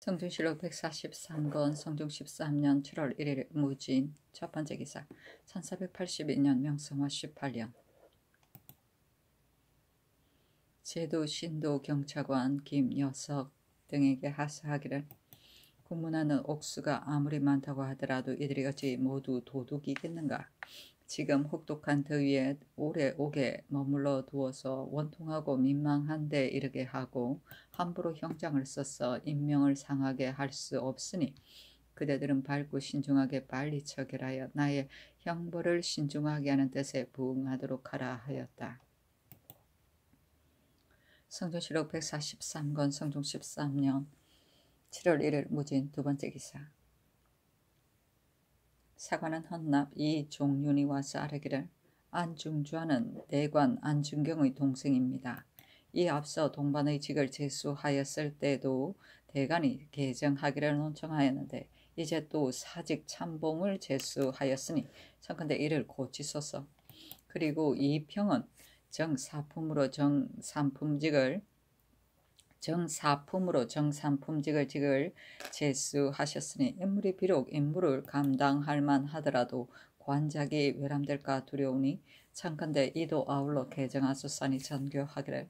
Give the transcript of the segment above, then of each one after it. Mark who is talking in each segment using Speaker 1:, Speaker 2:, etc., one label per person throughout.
Speaker 1: 성중실록 143권 성중 13년 7월 1일 무진 첫 번째 기사 1482년 명성화 18년 제도 신도 경찰관 김여석 등에게 하사하기를 군문하는 옥수가 아무리 많다고 하더라도 이들이 어찌 모두 도둑이겠는가 지금 혹독한 더위에 오래 오게 머물러 두어서 원통하고 민망한데 이르게 하고 함부로 형장을 써서 인명을 상하게 할 수 없으니 그대들은 밝고 신중하게 빨리 처결하여 나의 형벌을 신중하게 하는 뜻에 부응하도록 하라 하였다. 성조시록 143권 성종 13년 7월 1일 무진 두 번째 기사 사관은 헌납 이종윤이 와서 아뢰기를 안중주하는 내관 안중경의 동생입니다. 이 앞서 동반의 직을 제수하였을 때도 대관이 개정하기를 논청하였는데 이제 또 사직 참봉을 제수하였으니 청컨대 이를 고치소서. 그리고 이평은 정사품으로 정삼품직을 정사품으로 정삼품직을 직을 제수하셨으니 인물이 비록 임무를 감당할 만하더라도 관작이 외람될까 두려우니 잠건대 이도 아울러 개정하소서니 전교하기를.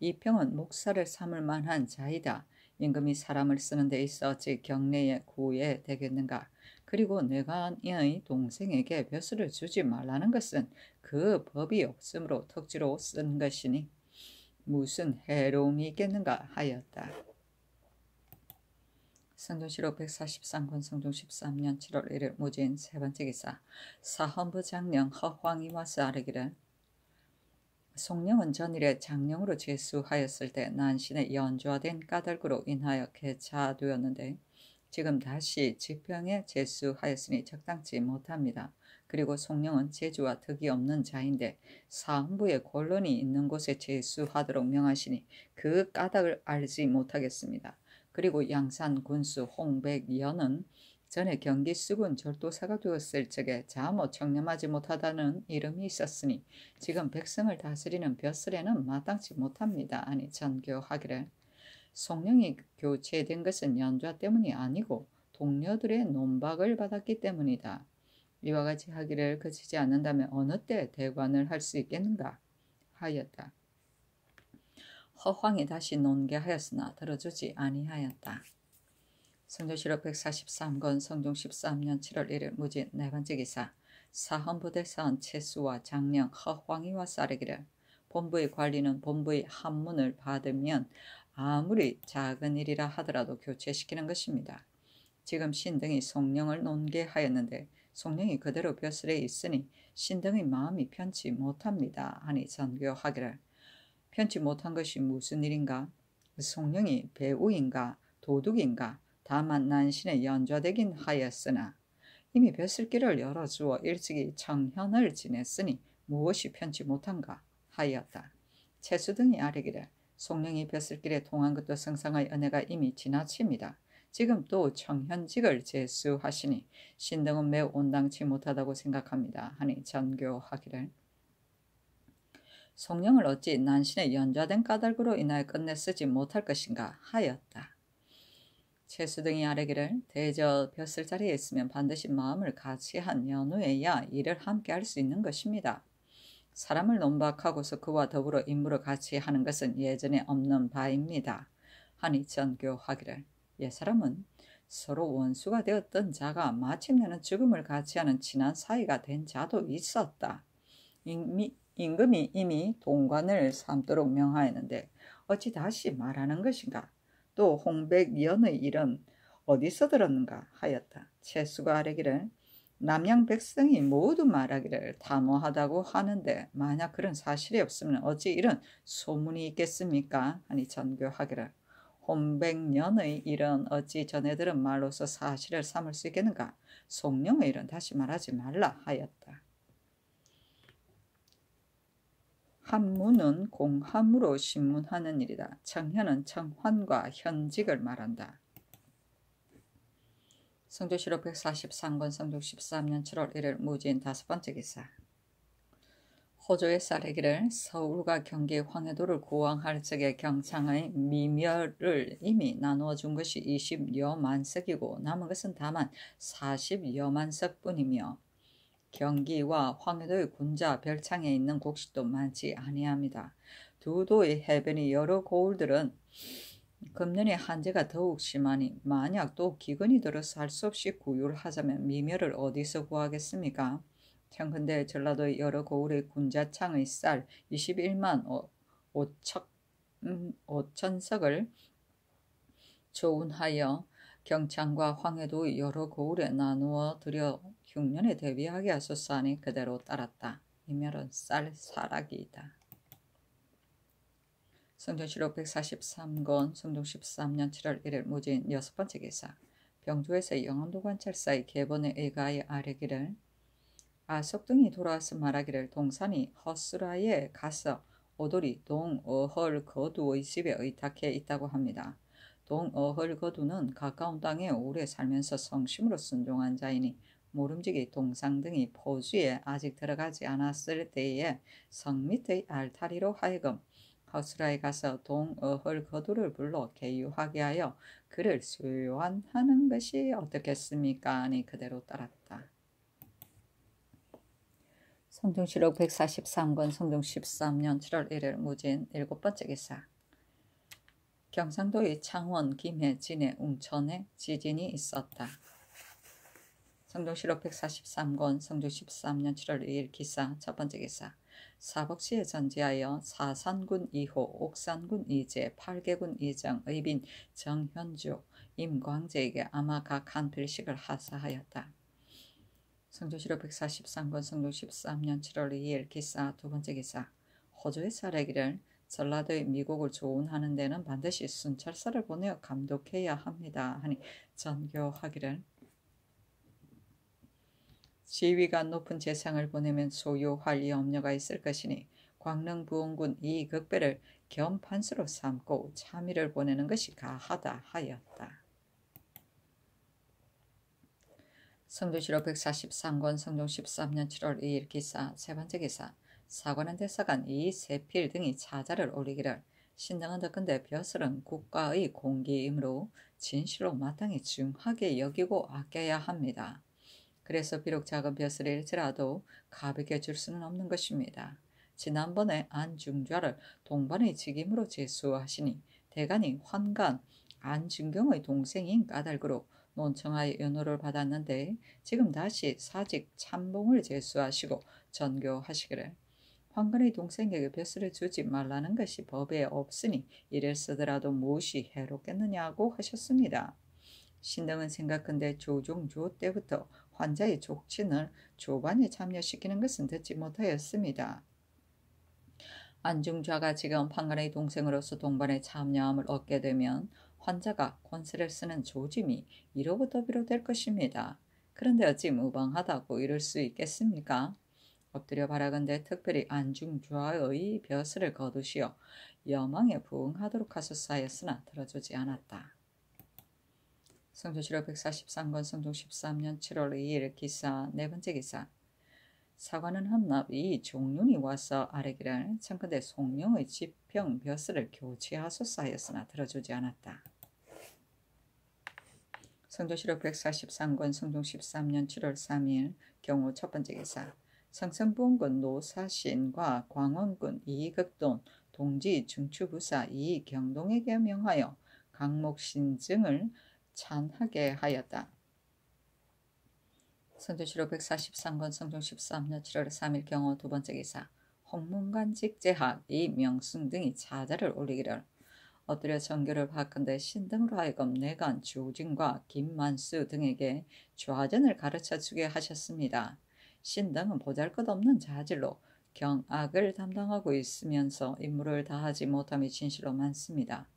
Speaker 1: 이 평은 목사를 삼을 만한 자이다. 임금이 사람을 쓰는 데 있어 어찌 경례의 구에 되겠는가. 그리고 내가 이의 동생에게 벼슬을 주지 말라는 것은 그 법이 없으므로 턱지로 쓴 것이니 무슨 해로움이 있겠는가 하였다. 성종시록 143권 성종 13년 7월 1일 무진 세 번째 기사 사헌부 장령 허황이 와서 아르기를 송령은 전일에 장령으로 제수하였을 때 난신의 연좌된 까닭으로 인하여 개차되었는데 지금 다시 지평에 제수하였으니 적당치 못합니다. 그리고 성령은 재주와 덕이 없는 자인데 사흥부에 권론이 있는 곳에 재수하도록 명하시니 그 까닭을 알지 못하겠습니다. 그리고 양산 군수 홍백연은 전에 경기 수군 절도사가 되었을 적에 자모 청렴하지 못하다는 이름이 있었으니 지금 백성을 다스리는 벼슬에는 마땅치 못합니다. 아니 전교하기를 성령이 교체된 것은 연좌 때문이 아니고 동료들의 논박을 받았기 때문이다. 이와 같이 하기를 거치지 않는다면 어느 때 대관을 할 수 있겠는가 하였다. 허황이 다시 논개하였으나 들어주지 아니하였다. 성조시록 143권 성종 13년 7월 1일 무진 네 번째 기사 사헌부대 사헌 채수와 장령 허황이와 싸르기를 본부의 관리는 본부의 한문을 받으면 아무리 작은 일이라 하더라도 교체시키는 것입니다. 지금 신등이 성령을 논개하였는데 성령이 그대로 벼슬에 있으니 신등의 마음이 편치 못합니다. 하니 전교하기를 편치 못한 것이 무슨 일인가? 성령이 배우인가 도둑인가 다만 난신에 연좌되긴 하였으나 이미 벼슬길을 열어주어 일찍이 청현을 지냈으니 무엇이 편치 못한가 하였다. 채수 등이 아뢰기를 송령이 벼슬길에 통한 것도 성상의 은혜가 이미 지나칩니다. 지금도 청현직을 제수하시니 신등은 매우 온당치 못하다고 생각합니다. 하니 전교하기를 송영을 어찌 난신의 연좌된 까닭으로 인하여 끝내 쓰지 못할 것인가 하였다. 채수 등이 아래기를 대저 벼슬 자리에 있으면 반드시 마음을 같이 한 연후에야 일을 함께 할 수 있는 것입니다. 사람을 논박하고서 그와 더불어 임무를 같이 하는 것은 예전에 없는 바입니다. 하니 전교하기를 옛사람은 예, 서로 원수가 되었던 자가 마침내는 죽음을 같이하는 친한 사이가 된 자도 있었다. 이미, 임금이 이미 동관을 삼도록 명하였는데 어찌 다시 말하는 것인가? 또 홍백연의 이름 어디서 들었는가 하였다. 채수가 아래기를 남양 백성이 모두 말하기를 탐호하다고 하는데 만약 그런 사실이 없으면 어찌 이런 소문이 있겠습니까? 하니 전교하기를 혼백년의 일은 어찌 전해들은 말로서 사실을 삼을 수 있겠는가? 송룡의 일은 다시 말하지 말라 하였다. 한문은 공함으로 신문하는 일이다. 청현은 청환과 현직을 말한다. 성조시록 143권 성조 13년 7월 1일 무진 다섯 번째 기사 호조의 사례기를 서울과 경기 황해도를 구왕할 적의 경창의 미멸을 이미 나누어 준 것이 20여만 석이고 남은 것은 다만 40여만 석뿐이며 경기와 황해도의 군자 별창에 있는 곡식도 많지 아니합니다. 두 도의 해변의 여러 고을들은 금년에 한재가 더욱 심하니 만약 또 기근이 들어서 할 수 없이 구유를 하자면 미멸을 어디서 구하겠습니까? 창근대 전라도 여러 고을의 군자창의 쌀 21만 5천, 석을 조운하여 경창과 황해도 여러 고을에 나누어 들여 흉년에 대비하게 하소서 하니 그대로 따랐다. 이멸은 쌀사락이다. 성전시록 143권 성종 13년 7월 1일 무진 여섯 번째 기사 병조에서 영암도 관찰사의 개번의 의가의 아래기를 아석등이 돌아와서 말하기를 동산이 허스라에 가서 오돌이 동어헐 거두의 집에 의탁해 있다고 합니다. 동어헐 거두는 가까운 땅에 오래 살면서 성심으로 순종한 자이니 모름지기 동상 등이 포주에 아직 들어가지 않았을 때에 성 밑의 알타리로 하여금 허스라에 가서 동어헐 거두를 불러 개유하게 하여 그를 수요한 하는 것이 어떻겠습니까? 아니 그대로 따랐다. 성경시록 143권 성경 13년 7월 1일 무진 일곱 번째 기사 경상도의 창원, 김해, 진해, 웅천에 지진이 있었다. 성경시록 143권 성경 13년 7월 2일 기사 첫 번째 기사 사복시에 전지하여 사산군 2호, 옥산군 이재, 팔개군 이정, 의빈, 정현주, 임광재에게 아마 각한필식을 하사하였다. 성조시록 143권 성조 13년 7월 2일 기사 두 번째 기사 호주의 사례기를 전라도의 미국을 조언하는 데는 반드시 순찰사를 보내어 감독해야 합니다. 하니 전교하기를 지위가 높은 재상을 보내면 소유할 이 염려가 있을 것이니 광릉 부원군 이극배를 겸판수로 삼고 참의를 보내는 것이 가하다 하였다. 성도시로 143권 성종 13년 7월 2일 기사 세 번째 기사 사관은 대사관 이세필 등이 자자를 올리기를 신당은 더근데 벼슬은 국가의 공기이므로 진실로 마땅히 중하게 여기고 아껴야 합니다. 그래서 비록 작은 벼슬일지라도 가볍게 줄 수는 없는 것입니다. 지난번에 안중좌를 동반의 직임으로 제수하시니 대간이 환관 안중경의 동생인 까닭으로 논청하의 연호를 받았는데 지금 다시 사직 참봉을 제수하시고 전교하시기를 황건의 동생에게 벼슬을 주지 말라는 것이 법에 없으니 이를 쓰더라도 무엇이 해롭겠느냐고 하셨습니다. 신등은 생각한데 조종조 때부터 환자의 족친을 조반에 참여시키는 것은 듣지 못하였습니다. 안중좌가 지금 판관의 동생으로서 동반에 참여함을 얻게 되면 환자가 권세를 쓰는 조짐이 이로부터 비롯될 것입니다. 그런데 어찌 무방하다고 이럴 수 있겠습니까? 엎드려 바라건대 특별히 안중좌의 벼슬을 거두시어 여망에 부응하도록 하소서였으나 들어주지 않았다. 성조실록 143권 성종 13년 7월 2일 기사 네 번째 기사 사관은 헌납 이 종륜이 와서 아래기를 청컨대 송룡의 지평 벼슬을 교체하소서였으나 들어주지 않았다. 성도시록 143권 성종 13년 7월 3일 경우 첫 번째 기사 성선부원군 노사신과 광원군 이익극돈 동지 중추부사 이경동에게 명하여 강목신증을 찬하게 하였다. 선조시록 143권 성종 13년 7월 3일 경호 두 번째 기사 홍문관 직제학 이명승 등이 자자를 올리기를 엎드려 성교를 받꾼데 신등으로 하여금 내간 조진과 김만수 등에게 좌전을 가르쳐 주게 하셨습니다. 신등은 보잘것없는 자질로 경악을 담당하고 있으면서 임무를 다하지 못함이 진실로 많습니다.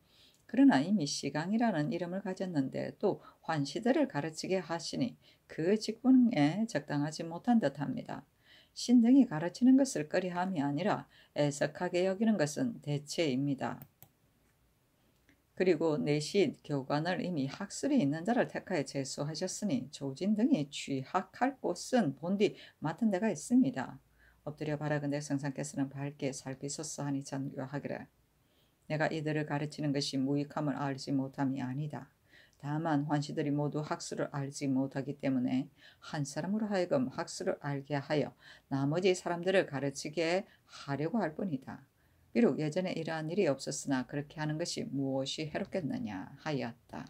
Speaker 1: 그러나 이미 시강이라는 이름을 가졌는데 또 환시들을 가르치게 하시니 그 직분에 적당하지 못한 듯합니다. 신등이 가르치는 것을 꺼리함이 아니라 애석하게 여기는 것은 대체입니다. 그리고 내시 교관을 이미 학술이 있는 자를 택하여 재수하셨으니 조진 등이 취학할 곳은 본디 맡은 데가 있습니다. 엎드려 바라근대 성상께서는 밝게 살피소서 하니 전교하기를 내가 이들을 가르치는 것이 무익함을 알지 못함이 아니다. 다만 환시들이 모두 학술을 알지 못하기 때문에 한 사람으로 하여금 학술을 알게 하여 나머지 사람들을 가르치게 하려고 할 뿐이다. 비록 예전에 이러한 일이 없었으나 그렇게 하는 것이 무엇이 해롭겠느냐 하였다.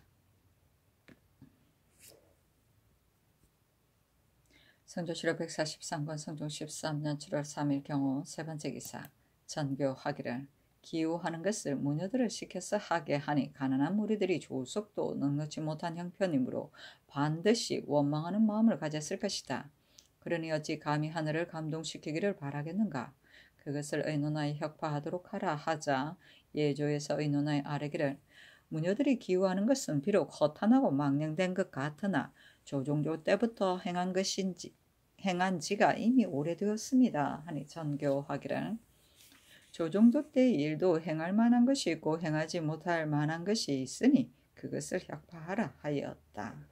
Speaker 1: 성조실록 143권 성종 13년 7월 3일 경우 세 번째 기사 전교하기를 기우하는 것을 무녀들을 시켜서 하게 하니 가난한 무리들이 조속도 넉넉지 못한 형편이므로 반드시 원망하는 마음을 가졌을 것이다. 그러니 어찌 감히 하늘을 감동시키기를 바라겠는가? 그것을 의논하여 혁파하도록 하라 하자 예조에서 의논하여 아래기를 무녀들이 기우하는 것은 비록 허탄하고 망령된 것 같으나 조종조 때부터 행한 것인지 행한 지가 이미 오래되었습니다. 하니 전교하기를 조종조 때의 일도 행할 만한 것이 있고 행하지 못할 만한 것이 있으니 그것을 혁파하라 하였다.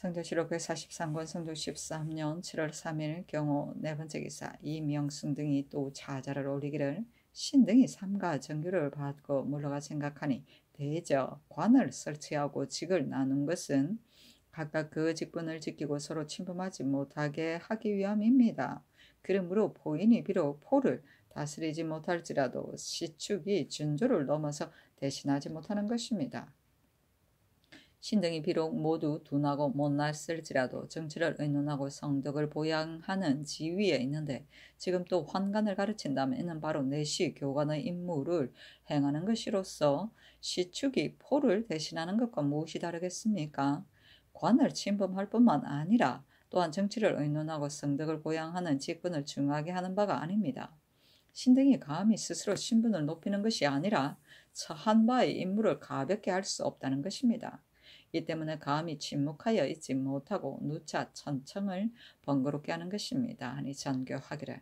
Speaker 1: 성도시록 의4 3권 성도 13년 7월 3일 경호 네 번째 기사 이명승 등이 또 자자를 올리기를 신등이 삼가 정규를 받고 물러가 생각하니 대저 관을 설치하고 직을 나눈 것은 각각 그 직분을 지키고 서로 침범하지 못하게 하기 위함입니다. 그러므로 포인이 비록 포를 다스리지 못할지라도 시축이 준조를 넘어서 대신하지 못하는 것입니다. 신등이 비록 모두 둔하고 못났을지라도 정치를 의논하고 성덕을 보양하는 지위에 있는데 지금 또 환관을 가르친다면 이는 바로 내시 교관의 임무를 행하는 것이로서 시축이 포를 대신하는 것과 무엇이 다르겠습니까? 관을 침범할 뿐만 아니라 또한 정치를 의논하고 성덕을 보양하는 직분을 중하게 하는 바가 아닙니다. 신등이 감히 스스로 신분을 높이는 것이 아니라 처한 바의 임무를 가볍게 할 수 없다는 것입니다. 이 때문에 감히 침묵하여 있지 못하고 누차 천청을 번거롭게 하는 것입니다. 하니 전교하기를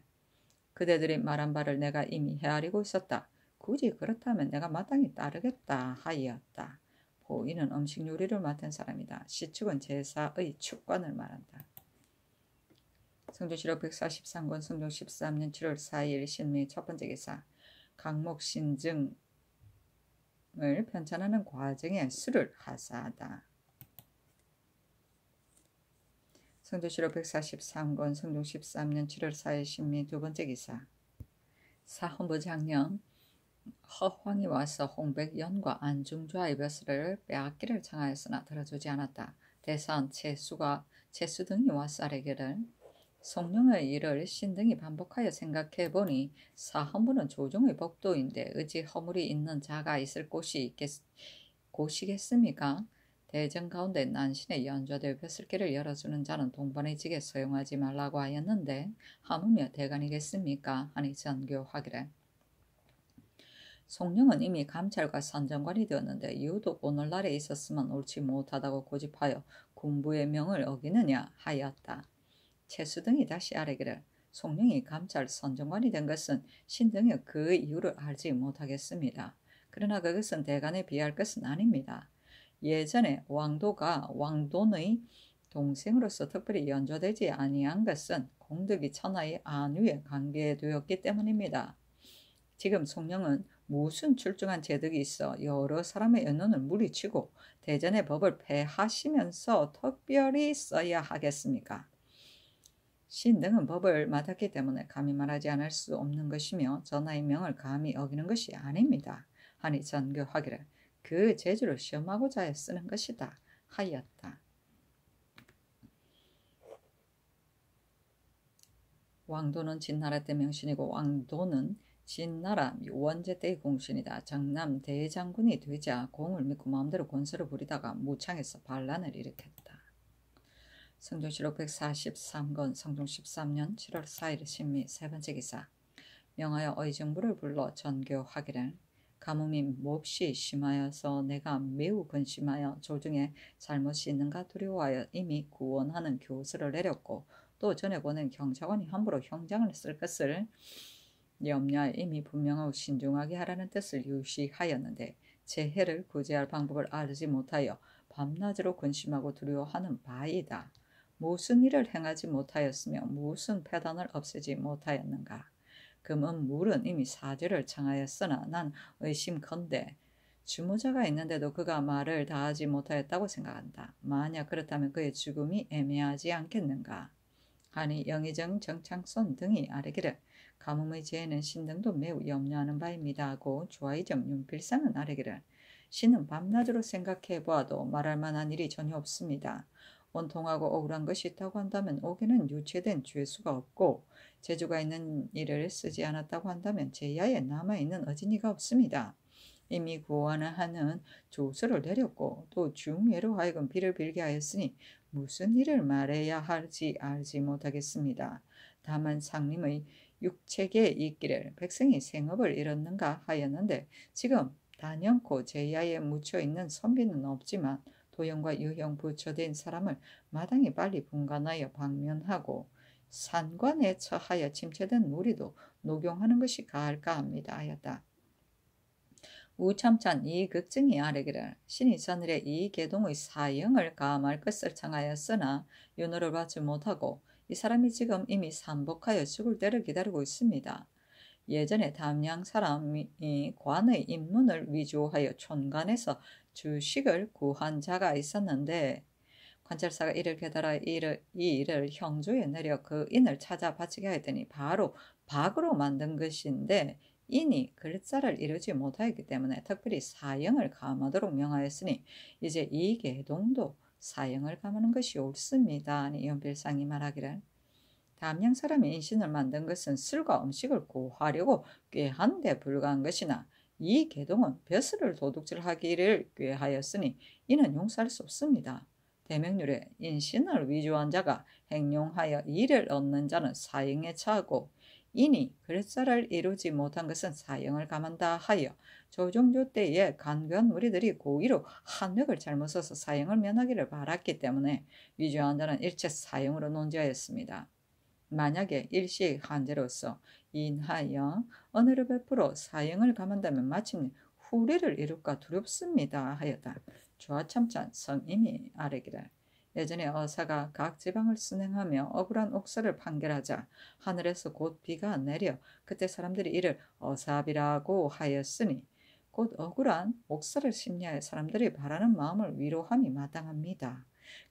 Speaker 1: 그대들이 말한 바를 내가 이미 헤아리고 있었다. 굳이 그렇다면 내가 마땅히 따르겠다 하였다. 보이는 음식 요리를 맡은 사람이다. 시축은 제사의 축관을 말한다. 성조시록 143권 성종 13년 7월 4일 신미 첫 번째 기사 강목신증 을 편찬하는 과정에 수를 하사하다. 성도시록 143권 성종 13년 7월 4일 신미 두 번째 기사 사헌부 장년 허황이 와서 홍백연과 안중좌의 벼슬을 빼앗기를 청하였으나 들어주지 않았다. 대산 채수가 채수 등이 와서 아래기를 성령의 일을 신등이 반복하여 생각해보니 사헌부는 조종의 복도인데 어찌 허물이 있는 자가 있을 곳이 있겠, 곳이겠습니까? 대전 가운데 난신의 연좌대어 벼슬길을 열어주는 자는 동반의 지게 소용하지 말라고 하였는데 하물며 대간이겠습니까? 하니 전교하기래. 송룡은 이미 감찰과 선정관이 되었는데 유독 오늘날에 있었으면 옳지 못하다고 고집하여 군부의 명을 어기느냐 하였다. 채수등이 다시 아래기를 송룡이 감찰 선정관이 된 것은 신등의그 이유를 알지 못하겠습니다. 그러나 그것은 대간에 비할 것은 아닙니다. 예전에 왕도가 왕돈의 동생으로서 특별히 연조되지 아니한 것은 공덕이 천하의 안위에 관계되었기 때문입니다. 지금 송령은 무슨 출중한 제득이 있어 여러 사람의 연론을 물리치고 대전의 법을 폐하시면서 특별히 써야 하겠습니까? 신 등은 법을 맡았기 때문에 감히 말하지 않을 수 없는 것이며 전하의 명을 감히 어기는 것이 아닙니다. 하니 전교하기를 그 재주를 시험하고자 쓰는 것이다 하였다. 왕도는 진나라 때 명신이고 왕도는 진나라 원제 때의 공신이다. 장남 대장군이 되자 공을 믿고 마음대로 권세를 부리다가 무창에서 반란을 일으켰다. 성종시록 143권 성종 13년 7월 4일 신미 세 번째 기사 명하여 의정부를 불러 전교하기를 가뭄이 몹시 심하여서 내가 매우 근심하여 조중에 잘못이 있는가 두려워하여 이미 구원하는 교수를 내렸고 또 전에 보낸 경찰관이 함부로 형장을 쓸 것을 염려하여 이미 분명하고 신중하게 하라는 뜻을 유시하였는데 재 해를 구제할 방법을 알지 못하여 밤낮으로 근심하고 두려워하는 바이다. 무슨 일을 행하지 못하였으며 무슨 패단을 없애지 못하였는가. 금은 물은 이미 사죄를 청하였으나 난 의심컨대 주모자가 있는데도 그가 말을 다하지 못하였다고 생각한다. 만약 그렇다면 그의 죽음이 애매하지 않겠는가. 아니 영의정 정창선 등이 아래기를 가뭄의 재는신 등도 매우 염려하는 바입니다 하고 주하의정 윤필상은 아래기를 신은 밤낮으로 생각해 보아도 말할 만한 일이 전혀 없습니다. 원통하고 억울한 것이 있다고 한다면 오기는 유체된 죄수가 없고 재주가 있는 일을 쓰지 않았다고 한다면 제야에 남아있는 어진이가 없습니다. 이미 구원을 하는 조수를 내렸고 또 중예로 하여금 비를 빌게 하였으니 무슨 일을 말해야 할지 알지 못하겠습니다. 다만 상림의 육체계 있기를 백성이 생업을 잃었는가 하였는데 지금 단연코 제야에 묻혀있는 선비는 없지만 도형과 유형 부처된 사람을 마당에 빨리 분간하여 방면하고 산관에 처하여 침체된 무리도 녹용하는 것이 가할까 합니다 하였다. 우참찬 이 극증이 아래기를 신이 하늘에 이 개동의 사형을 감할 것을 청하였으나 윤호를 받지 못하고 이 사람이 지금 이미 삼복하여 죽을 때를 기다리고 있습니다. 예전에 담양 사람이 관의 인문을 위조하여 촌간에서 주식을 구한 자가 있었는데 관찰사가 이를 깨달아 이를, 이 일을 형주에 내려 그 인을 찾아 바치게 하더니 바로 박으로 만든 것인데 인이 글자를 이루지 못하였기 때문에 특별히 사형을 감하도록 명하였으니 이제 이계동도 사형을 감하는 것이 옳습니다. 아니 연필상이 말하기를 담양 사람이 인신을 만든 것은 술과 음식을 구하려고 꾀한데 불과한 것이나 이 개동은 벼슬을 도둑질하기를 꾀하였으니 이는 용서할 수 없습니다. 대명률에 인신을 위조한 자가 행용하여 이를 얻는 자는 사형에 처하고 이니 그자를 이루지 못한 것은 사형을 감한다 하여 조종조 때에 간교한 무리들이 고의로 한역을 잘못 써서 사형을 면하기를 바랐기 때문에 위조한 자는 일체 사형으로 논지하였습니다. 만약에 일식 한제로서 인하여 언어를 베풀어 사형을 감한다면 마침내 후리를 이룰까 두렵습니다 하였다. 주하참찬 성임이 아래기를 예전에 어사가 각 지방을 순행하며 억울한 옥사를 판결하자 하늘에서 곧 비가 내려 그때 사람들이 이를 어사비라고 하였으니 곧 억울한 옥사를 심리하여 사람들이 바라는 마음을 위로함이 마땅합니다.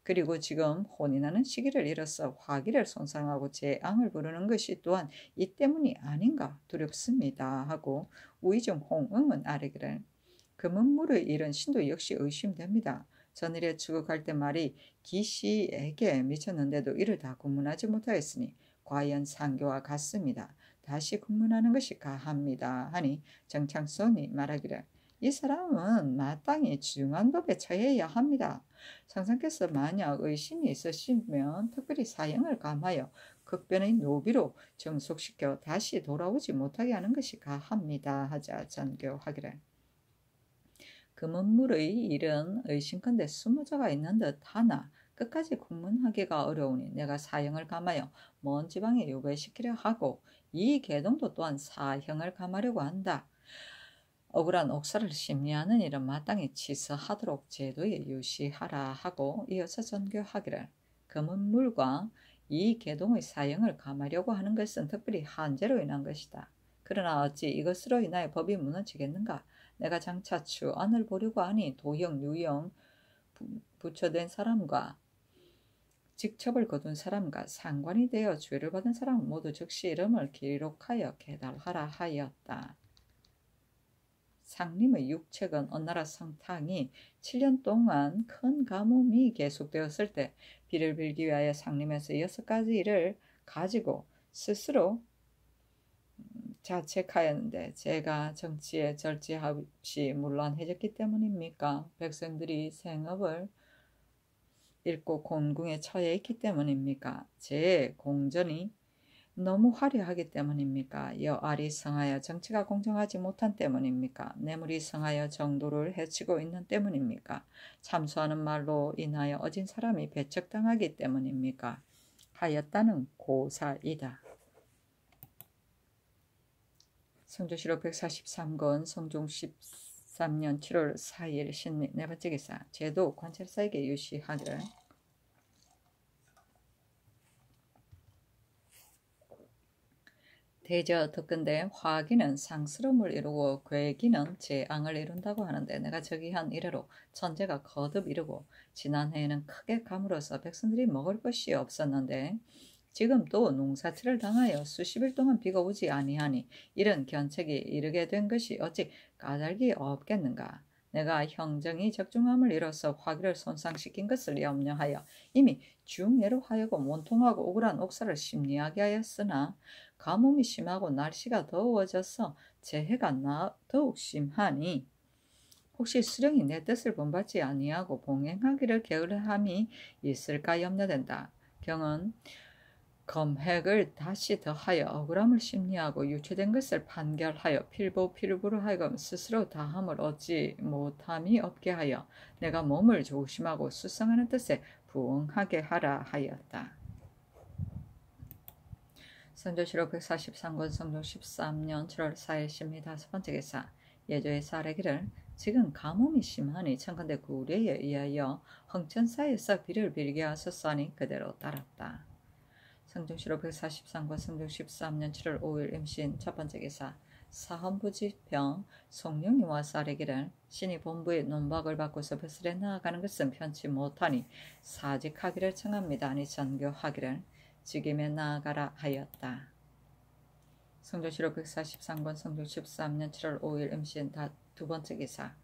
Speaker 1: 그리고 지금 혼인하는 시기를 잃어서 화기를 손상하고 재앙을 부르는 것이 또한 이 때문이 아닌가 두렵습니다 하고 우이정 홍응은 아래기를 금은물을 잃은 신도 역시 의심됩니다. 전일에 추어할때 말이 기씨에게 미쳤는데도 이를 다 구문하지 못하였으니 과연 상교와 같습니다. 다시 구문하는 것이 가합니다 하니 정창손이 말하기를 이 사람은 마땅히 중한 법에 처해야 합니다. 상상께서 만약 의심이 있으시면 특별히 사형을 감하여 극변의 노비로 정속시켜 다시 돌아오지 못하게 하는 것이 가합니다. 하자 전교하기를. 금은물의 그 일은 의심컨대 수모자가 있는 듯 하나 끝까지 국문하기가 어려우니 내가 사형을 감하여 먼 지방에 요배시키려 하고 이 개동도 또한 사형을 감하려고 한다. 억울한 옥사를 심리하는 일은 마땅히 취소하도록 제도에 유시하라 하고 이어서 전교하기를 금은 물과 이 계동의 사형을 감하려고 하는 것은 특별히 한제로 인한 것이다. 그러나 어찌 이것으로 인하여 법이 무너지겠는가? 내가 장차 추안을 보려고 하니 도형, 유형, 부처된 사람과 직첩을 거둔 사람과 상관이 되어 죄를 받은 사람 모두 즉시 이름을 기록하여 개달하라 하였다. 상림의 육책은 언나라 성탕이 7년 동안 큰 가뭄이 계속되었을 때 비를 빌기 위하여 상림에서 여섯 가지 일을 가지고 스스로 음, 자책하였는데 제가 정치에 절제없이 물란해졌기 때문입니까? 백성들이 생업을 잃고 공궁에 처해 있기 때문입니까? 제 공전이 너무 화려하기 때문입니까? 여알이 성하여 정치가 공정하지 못한 때문입니까? 뇌물이 성하여 정도를 해치고 있는 때문입니까? 참수하는 말로 인하여 어진 사람이 배척당하기 때문입니까? 하였다는 고사이다. 성조시록 143권 성종 13년 7월 4일 신내네 번째 기사 제도 관찰사에게 유시하를 대저 덕근대 화기는 상스러움을 이루고 괴기는 재앙을 이룬다고 하는데 내가 저기한 이래로 천재가 거듭 이루고 지난해에는 크게 감으로써 백성들이 먹을 것이 없었는데 지금 또 농사치를 당하여 수십일 동안 비가 오지 아니하니 이런 견책이 이르게 된 것이 어찌 까닭이 없겠는가. 내가 형정이 적중함을 이뤄서 화기를 손상시킨 것을 염려하여 이미 중예로 하여금 원통하고 억울한 옥사를 심리하게 하였으나 가뭄이 심하고 날씨가 더워져서 재해가 나, 더욱 심하니 혹시 수령이 내 뜻을 본받지 아니하고 봉행하기를 게을함이 있을까 염려된다. 경은 검핵을 다시 더하여 억울함을 심리하고 유추된 것을 판결하여 필보 필부로 하여금 스스로 다함을 얻지 못함이 없게 하여 내가 몸을 조심하고 수상하는 뜻에 부응하게 하라 하였다. 성조시록 143권 성조 13년 7월 4일 입니다첫 번째 기사 예조의 사례기를 지금 가뭄이 심하니 청컨대 구례에 의하여 흥천사에서 비를 빌게 하소서니 그대로 따랐다. 성종시록 143권 성종 13년 7월 5일 임신 첫 번째 기사 사헌부지병 송영이와 사례기를 신이 본부의 논박을 받고서 벼슬에 나아가는 것은 편치 못하니 사직하기를 청합니다. 아니 전교하기를 지기며 나아가라 하였다. 성조시록 143권 성조 13년 7월 5일 MCN 두 번째 기사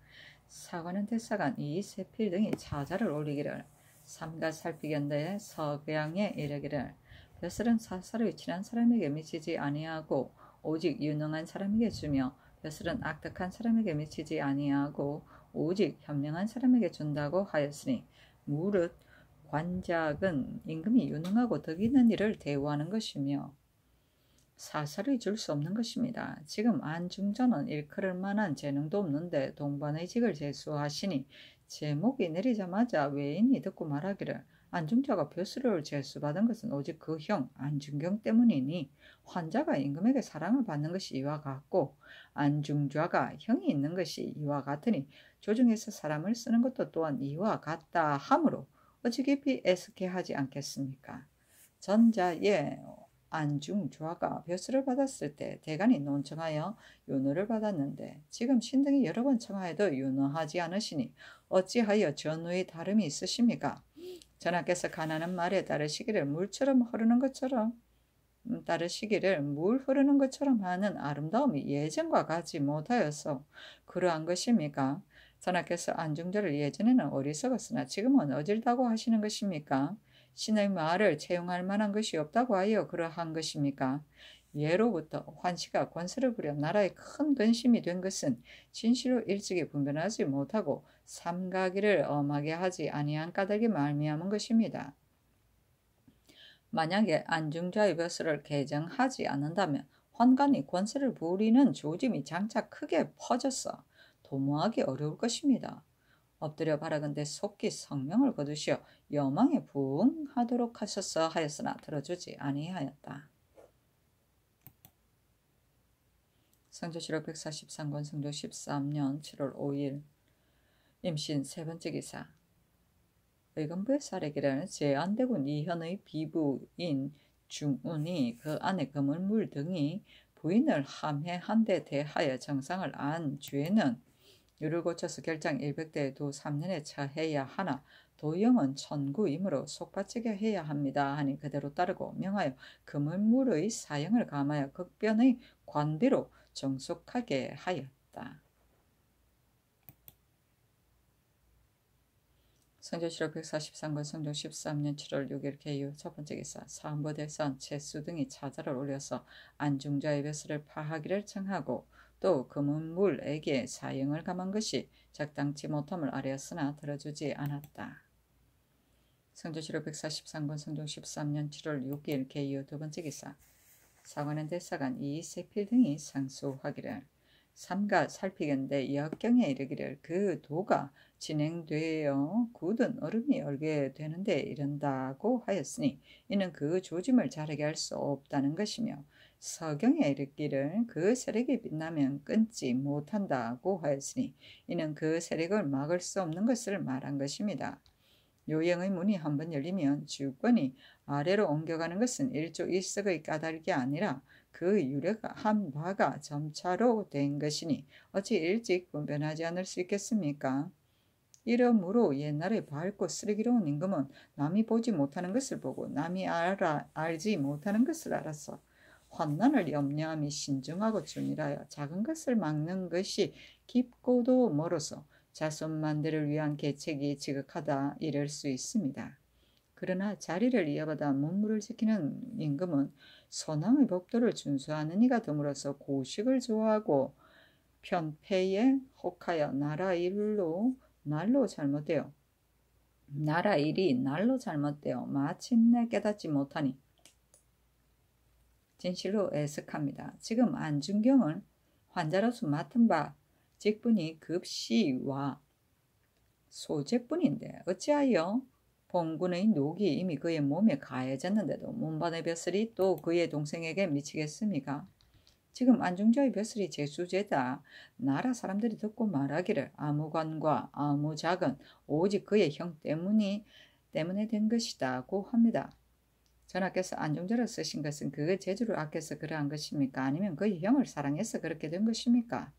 Speaker 1: 사관은 대사관 이세필 등이 자자를 올리기를 삼가 살피견대에 석양에 이르기를 벼슬은 사사를 친한 사람에게 미치지 아니하고 오직 유능한 사람에게 주며 벼슬은 악덕한 사람에게 미치지 아니하고 오직 현명한 사람에게 준다고 하였으니 무릇 관작은 임금이 유능하고 덕 있는 일을 대우하는 것이며 사설이 줄 수 없는 것입니다. 지금 안중전은 일컬을 만한 재능도 없는데 동반의 직을 제수하시니 제목이 내리자마자 외인이 듣고 말하기를 안중자가 벼슬을 제수받은 것은 오직 그 형 안중경 때문이니 환자가 임금에게 사랑을 받는 것이 이와 같고 안중좌가 형이 있는 것이 이와 같으니 조정에서 사람을 쓰는 것도 또한 이와 같다 하므로 어찌 애석해 하지 않겠습니까? 전자의 안중주화가 벼슬을 받았을 때 대간이 논청하여 윤호를 받았는데 지금 신등이 여러 번 청하여도 윤호하지 않으시니 어찌하여 전후의 다름이 있으십니까? 전하께서 가나는 말에 따르시기를 물처럼 흐르는 것처럼 음, 따르시기를 물 흐르는 것처럼 하는 아름다움이 예전과 같지 못하여서 그러한 것입니까? 선하께서 안중절을 예전에는 어리석었으나 지금은 어질다고 하시는 것입니까? 신의 말을 채용할 만한 것이 없다고 하여 그러한 것입니까? 예로부터 환씨가 권세를 부려 나라에 큰 근심이 된 것은 진실로 일찍이 분별하지 못하고 삼가기를 엄하게 하지 아니한 까닭이 말미암은 것입니다. 만약에 안중자의 벼슬을 개정하지 않는다면 환관이 권세를 부리는 조짐이 장차 크게 퍼졌어 도모하기 어려울 것입니다. 엎드려 바라건대 속기 성명을 거두시어 여망에 부하도록 하셨어 하였으나 들어주지 아니하였다. 성조시록 143권 성조 13년 7월 5일 임신 세 번째 기사 의금부의 사례기라는 제안대군 이현의 비부인 중운이 그 안에 금을 물 등이 부인을 함해한 데 대하여 정상을 안 죄는 유를 고쳐서 결장 100대에도 3년에 처해야 하나 도형은 천구이므로 속바치게 해야 합니다 하니 그대로 따르고 명하여 금은물의 사형을 감하여 극변의 관비로 정숙하게 하였다. 성조실록 143권 성조 13년 7월 6일 개유 첫 번째 기사 사안대선 채수 등이 차자를 올려서 안중자의 배수를 파하기를 청하고 또 금은물에게 사형을 감한 것이 적당치 못함을 아뢰었으나 들어주지 않았다. 성조시로 143권 성종 13년 7월 6일 개요 두 번째 기사 사관원 대사관 이세필 등이 상소하기를 삼가 살피건대 역경에 이르기를 그 도가 진행되어 굳은 얼음이 얼게 되는데 이른다고 하였으니 이는 그 조짐을 자르게 할 수 없다는 것이며 서경에 이르기를 그 세력이 빛나면 끊지 못한다고 하였으니 이는 그 세력을 막을 수 없는 것을 말한 것입니다. 요행의 문이 한번 열리면 주권이 아래로 옮겨가는 것은 일조일석의 까닭이 아니라 그 유력한 바가 점차로 된 것이니 어찌 일찍 분변하지 않을 수 있겠습니까? 이러므로 옛날에 밝고 쓰레기로운 임금은 남이 보지 못하는 것을 보고 남이 알아, 알지 못하는 것을 알았어. 환난을 염려함이 신중하고 준이라여 작은 것을 막는 것이 깊고도 멀어서 자손만들을 위한 계책이 지극하다 이럴 수 있습니다. 그러나 자리를 이어받아 문물을 지키는 임금은 선왕의 법도를 준수하는 이가 드물어서 고식을 좋아하고 편패에 혹하여 나라 일로 날로 잘못되어 나라 일이 날로 잘못되어 마침내 깨닫지 못하니 진실로 애석합니다. 지금 안중경은 환자로서 맡은 바 직분이 급시와 소재뿐인데 어찌하여 봉군의 녹이 이미 그의 몸에 가해졌는데도 문반의 벼슬이 또 그의 동생에게 미치겠습니까? 지금 안중자의 벼슬이 제수제다. 나라 사람들이 듣고 말하기를 아무관과 아무작은 오직 그의 형 때문이 때문에 된 것이다고 합니다. 전하께서 안중절을 쓰신 것은 그제주를 아껴서 그러한 것입니까? 아니면 그 형을 사랑해서 그렇게 된 것입니까?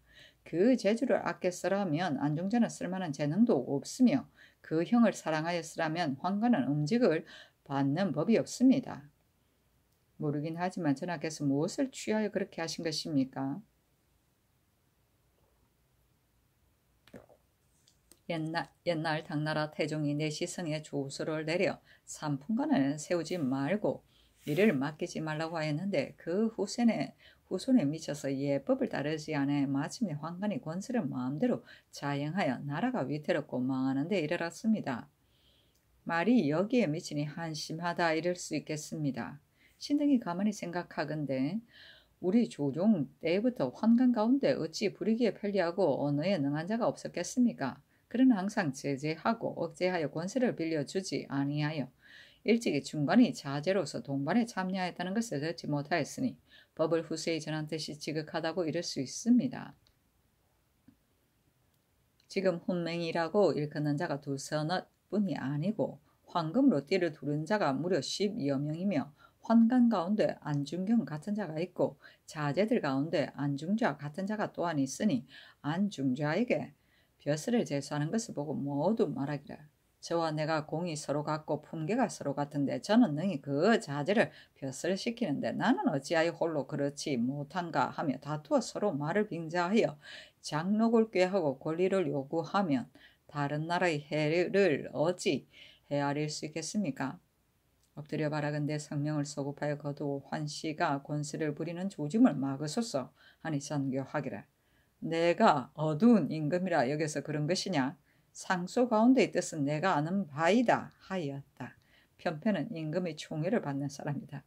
Speaker 1: 그제주를 아껴 쓰라면 안중전은 쓸만한 재능도 없으며 그 형을 사랑하였으라면 황가는 음직을 받는 법이 없습니다. 모르긴 하지만 전하께서 무엇을 취하여 그렇게 하신 것입니까? 옛날, 옛날 당나라 태종이 내 시성에 조수를 내려 삼풍간을 세우지 말고 미래를 맡기지 말라고 하였는데 그후세에 후손에 미쳐서 예법을 따르지 않아 마침내 황관이 권세를 마음대로 자행하여 나라가 위태롭고 망하는 데 이르렀습니다. 말이 여기에 미치니 한심하다 이럴 수 있겠습니다. 신등이 가만히 생각하건대 우리 조종 때부터 환관 가운데 어찌 부리기에 편리하고 언어에 능한 자가 없었겠습니까? 그는 항상 제재하고 억제하여 권세를 빌려주지 아니하여 일찍이 중간이 자제로서 동반에 참여했다는 것을 듣지 못하였으니 법을 후세에 전한 듯이 지극하다고 이럴 수 있습니다. 지금 혼맹이라고 일컫는 자가 두 서너 뿐이 아니고 황금로 띠를 두른 자가 무려 10여 명이며 환관 가운데 안중경 같은 자가 있고 자제들 가운데 안중좌 같은 자가 또한 있으니 안중좌에게 벼슬을 제수하는 것을 보고 모두 말하기를 저와 내가 공이 서로 같고 품계가 서로 같은데 저는 능히 그 자제를 벼슬시키는데 나는 어찌하여 홀로 그렇지 못한가 하며 다투어 서로 말을 빙자하여 장록을 꾀하고 권리를 요구하면 다른 나라의 해를 어찌 헤아릴 수 있겠습니까? 엎드려 바라건대 성명을 소급하여 거두고 환씨가 권세를 부리는 조짐을 막으소서 하니 선교하기를 내가 어두운 임금이라 여기서 그런 것이냐? 상소 가운데 뜻은 내가 아는 바이다 하였다. 편편은 임금의 총애를 받는 사람이다.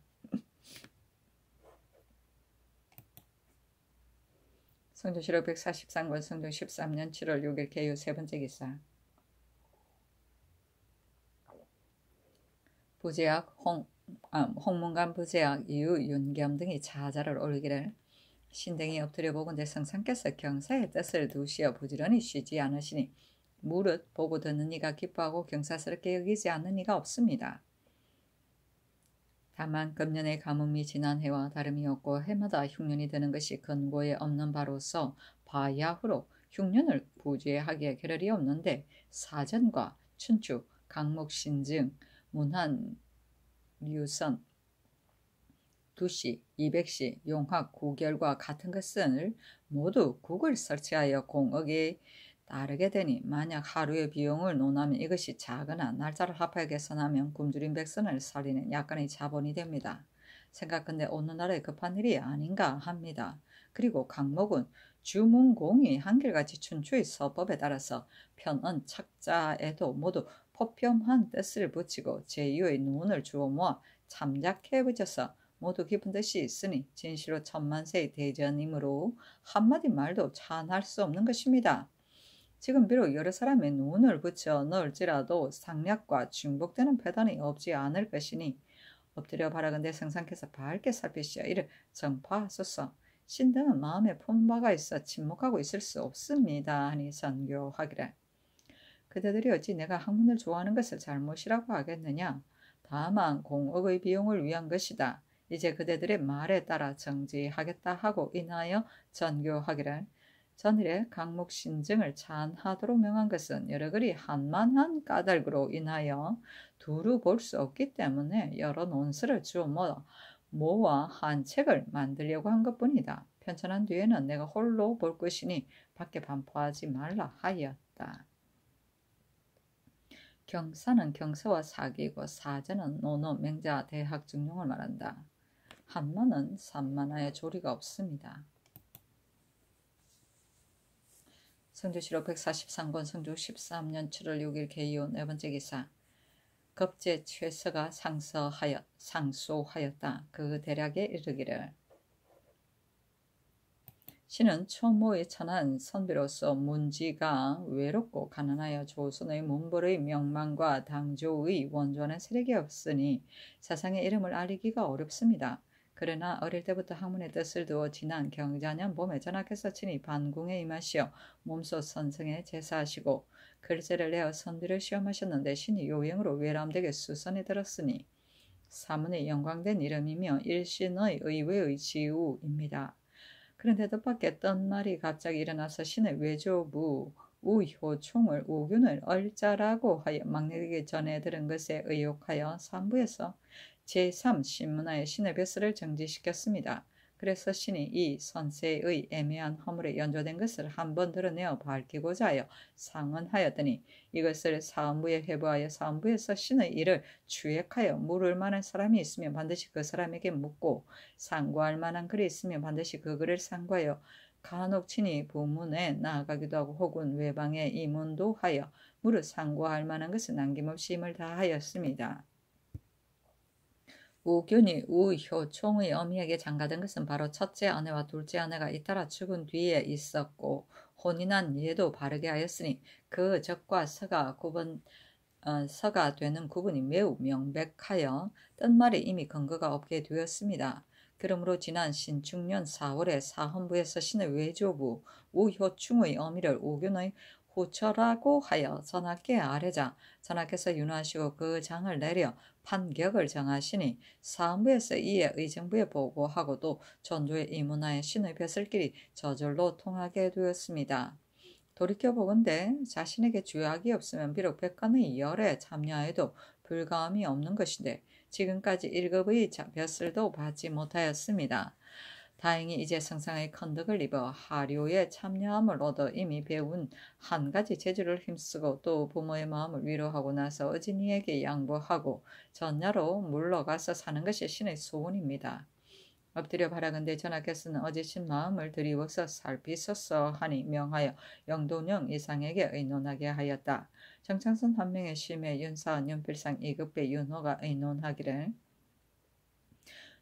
Speaker 1: 성조실록 143권 성종 13년 7월 6일 개요 세 번째 기사 부제학 홍, 아, 홍문관 부제학 이후 윤겸 등이 자자를 올리기를 신등이 엎드려 보고내성상께서 경사의 뜻을 두시어 부지런히 쉬지 않으시니 무릇 보고 듣는 이가 기뻐하고 경사스럽게 여기지 않는 이가 없습니다. 다만 금년의 가뭄이 지난 해와 다름이 없고 해마다 흉년이 되는 것이 근거에 없는 바로서 바야흐로 흉년을 부재하기에 결를이 없는데 사전과 춘추, 강목신증, 문한, 류선, 두시, 이백시, 용학, 구결과 같은 것을 모두 구글 설치하여 공억에 따르게 되니 만약 하루의 비용을 논하면 이것이 작거나 날짜를 합하여 계산하면 굶주린 백선을 살리는 약간의 자본이 됩니다. 생각근데 오늘날의 급한 일이 아닌가 합니다. 그리고 강목은 주문공이 한결같이 춘추의 서법에 따라서 편은 착자에도 모두 포평한 뜻을 붙이고 제2의 눈을 주워 모아 참작해 붙여서 모두 깊은 뜻이 있으니 진실로 천만세의 대전이므로 한마디 말도 찬할 수 없는 것입니다. 지금 비록 여러 사람의 눈을 붙여 넣을지라도 상략과 중복되는 패단이 없지 않을 것이니 엎드려 바라건대 성상께서 밝게 살피시어 이를 정파하소서 신등은 마음에 품바가 있어 침묵하고 있을 수 없습니다 하니 선교하기를 그대들이 어찌 내가 학문을 좋아하는 것을 잘못이라고 하겠느냐 다만 공업의 비용을 위한 것이다 이제 그대들의 말에 따라 정지하겠다 하고 인하여 전교하기를 전일에 강목신증을 찬하도록 명한 것은 여러 그리 한만한 까닭으로 인하여 두루 볼 수 없기 때문에 여러 논술을 주어 모아 한 책을 만들려고 한 것뿐이다. 편찬한 뒤에는 내가 홀로 볼 것이니 밖에 반포하지 말라 하였다. 경사는 경사와 사기고 사제는 논어 맹자 대학 중용을 말한다. 한만은 산만하여 조리가 없습니다. 성주시로 143권 성주 13년 7월 6일 개이온 네 번째 기사 겁제 최서가 상서하여 상소하였다. 그 대략에 이르기를 신은 초모의 천한 선비로서 문지가 외롭고 가난하여 조선의 문벌의 명망과 당조의 원조는 세력이 없으니 사상의 이름을 알리기가 어렵습니다. 그러나 어릴 때부터 학문의 뜻을 두어 지난 경자년 봄에 전학해서 친히 반궁에 임하시어 몸소 선생에 제사하시고 글재를 내어 선비를 시험하셨는데 신이 요행으로 외람되게 수선이 들었으니 사문의 영광된 이름이며 일신의 의외의 지우입니다. 그런데 뜻밖의 떤날이 갑자기 일어나서 신의 외조부 우효총을 우균을 얼자라고 하여 막내에게 전해 들은 것에 의혹하여 산부에서 제3 신문화의 신의 벼슬을 정지시켰습니다. 그래서 신이 이 선세의 애매한 허물에 연조된 것을 한 번 드러내어 밝히고자 하여 상언하였더니 이것을 사원부에 회부하여 사원부에서 신의 일을 추획하여 물을 만한 사람이 있으면 반드시 그 사람에게 묻고 상고할 만한 글이 있으면 반드시 그 글을 상고하여 간혹 친히 부문에 나아가기도 하고 혹은 외방에 이문도 하여 물을 상고할 만한 것은 남김없이 힘을 다하였습니다. 우균이 우효 총의 어미에게 장가된 것은 바로 첫째 아내와 둘째 아내가 잇따라 죽은 뒤에 있었고 혼인한 예도 바르게 하였으니 그 적과 서가 구분 어, 서가 되는 구분이 매우 명백하여 뜻말이 이미 근거가 없게 되었습니다. 그러므로 지난 신축년 4월에 사헌부에서 신의 외조부 우효충의 어미를 우균의 부처라고 하여 선악께 아뢰자 선악께서 윤하시고 그 장을 내려 판격을 정하시니 사무에서 이에 의정부에 보고하고도 전조의 이문화의 신의 벼슬끼리 저절로 통하게 되었습니다. 돌이켜 보건대 자신에게 주약이 없으면 비록 백관의 열에 참여해도 불가함이 없는 것인데 지금까지 일급의 벼슬도 받지 못하였습니다. 다행히 이제 성상의 컨덕을 입어 하류에 참여함을 얻어 이미 배운 한 가지 재주를 힘쓰고 또 부모의 마음을 위로하고 나서 어진이에게 양보하고 전야로 물러가서 사는 것이 신의 소원입니다. 엎드려 바라건대 전하께서는 어제신 마음을 드리워서 살피소서 하니 명하여 영도령 이상에게 의논하게 하였다. 정창선 한 명의 심에 윤사원 윤필상 이급배 윤호가 의논하기를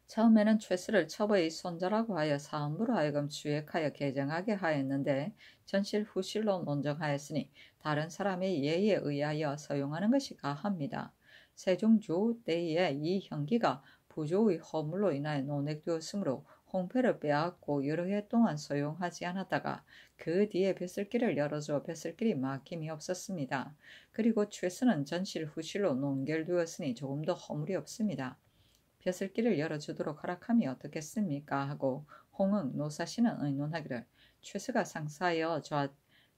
Speaker 1: 처음에는 최수를 처벌의 손자라고 하여 사음부로 하여금 주액하여 개정하게 하였는데 전실 후실로 논정하였으니 다른 사람의 예에 의하여 사용하는 것이 가합니다. 세종조 때에 이 형기가 부조의 허물로 인하여 논액되었으므로 홍패를 빼앗고 여러 해 동안 소용하지 않았다가 그 뒤에 뱃슬길을 열어줘 벼슬길이 막힘이 없었습니다. 그리고 최수는 전실 후실로 논결되었으니 조금 도 허물이 없습니다. 벼슬길을 열어주도록 허락함이 어떻겠습니까? 하고 홍응 노사씨는 의논하기를 최수가 상사여 좌,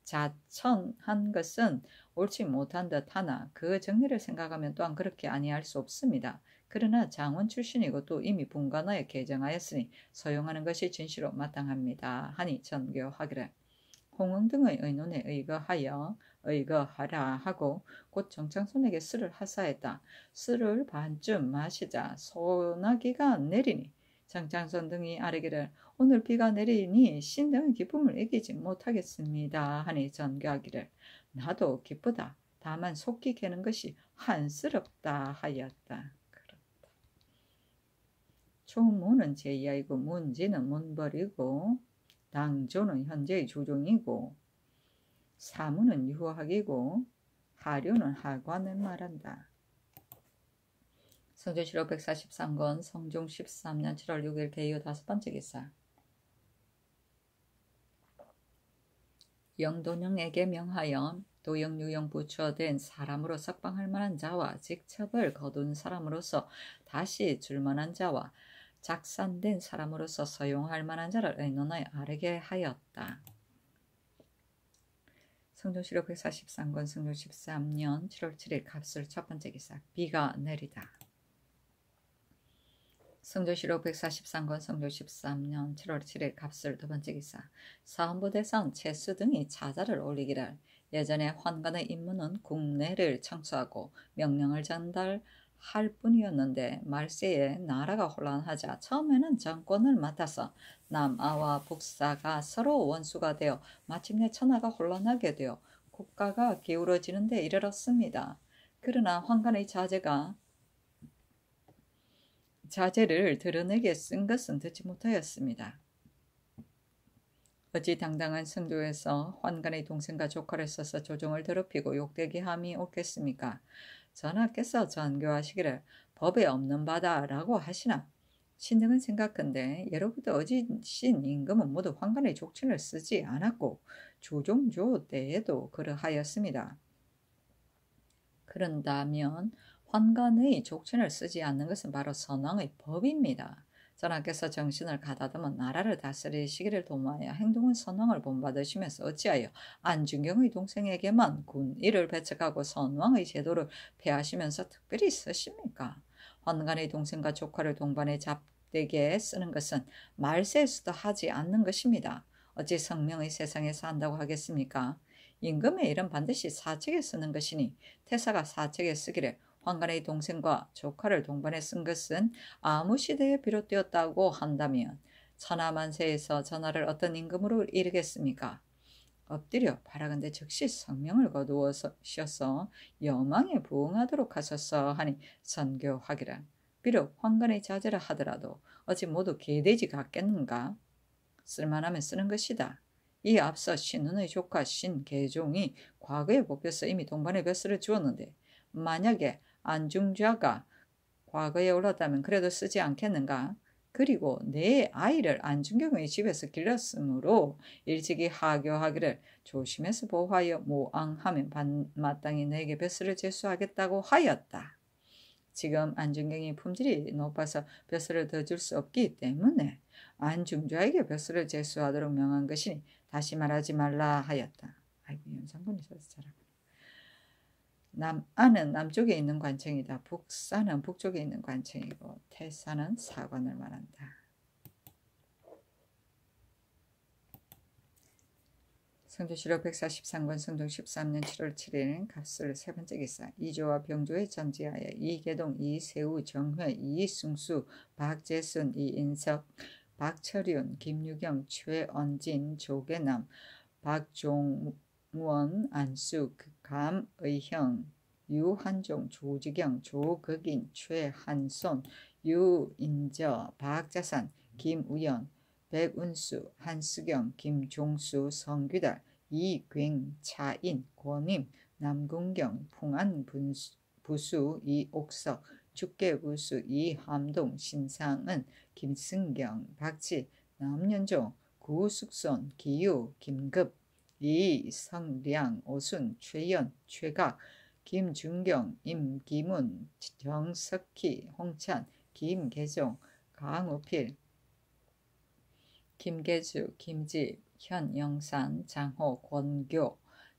Speaker 1: 자천한 것은 옳지 못한 듯 하나 그 정리를 생각하면 또한 그렇게 아니할 수 없습니다. 그러나 장원 출신이고 또 이미 분간하에 개정하였으니 소용하는 것이 진실로 마땅합니다. 하니 전교하기를 홍응 등의 의논에 의거하여 의거하라 하고 곧 정창손에게 술을 하사했다. 술을 반쯤 마시자 소나기가 내리니 장창선 등이 아래기를 오늘 비가 내리니 신등의 기쁨을 이기지 못하겠습니다 하니 전가하기를 나도 기쁘다 다만 속기 캐는 것이 한스럽다 하였다. 총무는제 이야이고 문지는 문벌이고 당조는 현재의 조정이고 사무는 유학이고 하류는 하관을 말한다. 성조실로1 4 3건 성종 13년 7월 6일 개요 다섯 번째 기사 영도령에게 명하여 도영 유영 부처된 사람으로 석방할 만한 자와 직첩을 거둔 사람으로서 다시 줄만한 자와 작산된 사람으로서 사용할 만한 자를 의논하여 아르게 하였다. 성조시록 143권 성조 13년 7월 7일 갑술 첫 번째 기사 비가 내리다. 성조시록 143권 성조 13년 7월 7일 갑술 두 번째 기사 사헌부대상 채수 등이 자자를 올리기를 예전에 환관의 임무는 국내를 청소하고 명령을 전달 할 뿐이었는데 말세에 나라가 혼란하자 처음에는 정권을 맡아서 남아와 북사가 서로 원수가 되어 마침내 천하가 혼란하게 되어 국가가 기울어지는데 이르렀습니다. 그러나 황간의 자제가 자제를 드러내게 쓴 것은 듣지 못하였습니다. 어찌 당당한 선조에서 환간의 동생과 조카를 써서 조정을 더럽히고 욕되게 함이 옳겠습니까? 전하께서 전교하시기를 법에 없는 바다라고 하시나 신등은 생각한데 여러분도 어지신 임금은 모두 황관의 족친을 쓰지 않았고 조종조 때에도 그러하였습니다. 그런다면 환관의 족천을 쓰지 않는 것은 바로 선왕의 법입니다. 전하께서 정신을 가다듬어 나라를 다스리시기를 도모하여 행동은 선왕을 본받으시면서 어찌하여 안중경의 동생에게만 군의를 배척하고 선왕의 제도를 폐하시면서 특별히 쓰십니까? 환관의 동생과 조카를 동반해잡대게 쓰는 것은 말세수도 하지 않는 것입니다. 어찌 성명의 세상에서 한다고 하겠습니까? 임금의 일은 반드시 사책에 쓰는 것이니 태사가 사책에 쓰기를 황관의 동생과 조카를 동반에 쓴 것은 아무 시대에 비롯되었다고 한다면 천하만세에서 전하를 어떤 임금으로 이르겠습니까? 엎드려 바라건대 즉시 성명을 거두어서 여망에 부응하도록 하소서 하니 선교하기라. 비록 황간의 자제라 하더라도 어찌 모두 개돼지 같겠는가? 쓸만하면 쓰는 것이다. 이 앞서 신운의 조카 신계종이 과거에 뽑혀서 이미 동반의 벼슬을 주었는데 만약에 안중좌가 과거에 올랐다면 그래도 쓰지 않겠는가? 그리고 내 아이를 안중경의 집에서 길렀으므로 일찍이 하교하기를 조심해서 보호하여 모앙하면 반, 마땅히 내게 벼슬을 제수하겠다고 하였다. 지금 안중경이 품질이 높아서 벼슬을 더 줄 수 없기 때문에 안중좌에게 벼슬을 제수하도록 명한 것이니 다시 말하지 말라 하였다. 아이고 연산군이 써서 잘하고 남안은 남쪽에 있는 관청이다. 북산은 북쪽에 있는 관청이고 태산은 사관을 말한다. 성조실록 143권 성종 13년 7월 7일 갑술 세 번째 기사 이조와 병조의 전지하에 이계동, 이세우, 정회, 이승수, 박재순, 이인석, 박철윤, 김유경, 최언진, 조계남, 박종, 원, 안수, 극함 그 의형, 유한종, 조지경, 조극인, 최한손, 유인저, 박자산, 김우연, 백운수, 한수경, 김종수, 성규달, 이괭, 차인, 권임, 남궁경, 풍안 분수, 부수, 이옥석, 죽개우수, 이함동, 신상은, 김승경, 박지, 남연종, 구숙손, 기유, 김급, 리, 상, 량, 오순, 최연, 최각, 김준경, 임기문, 정석희, 홍찬, 김계종, 강우필, 김계주, 김지 현영산, 장호, 권교,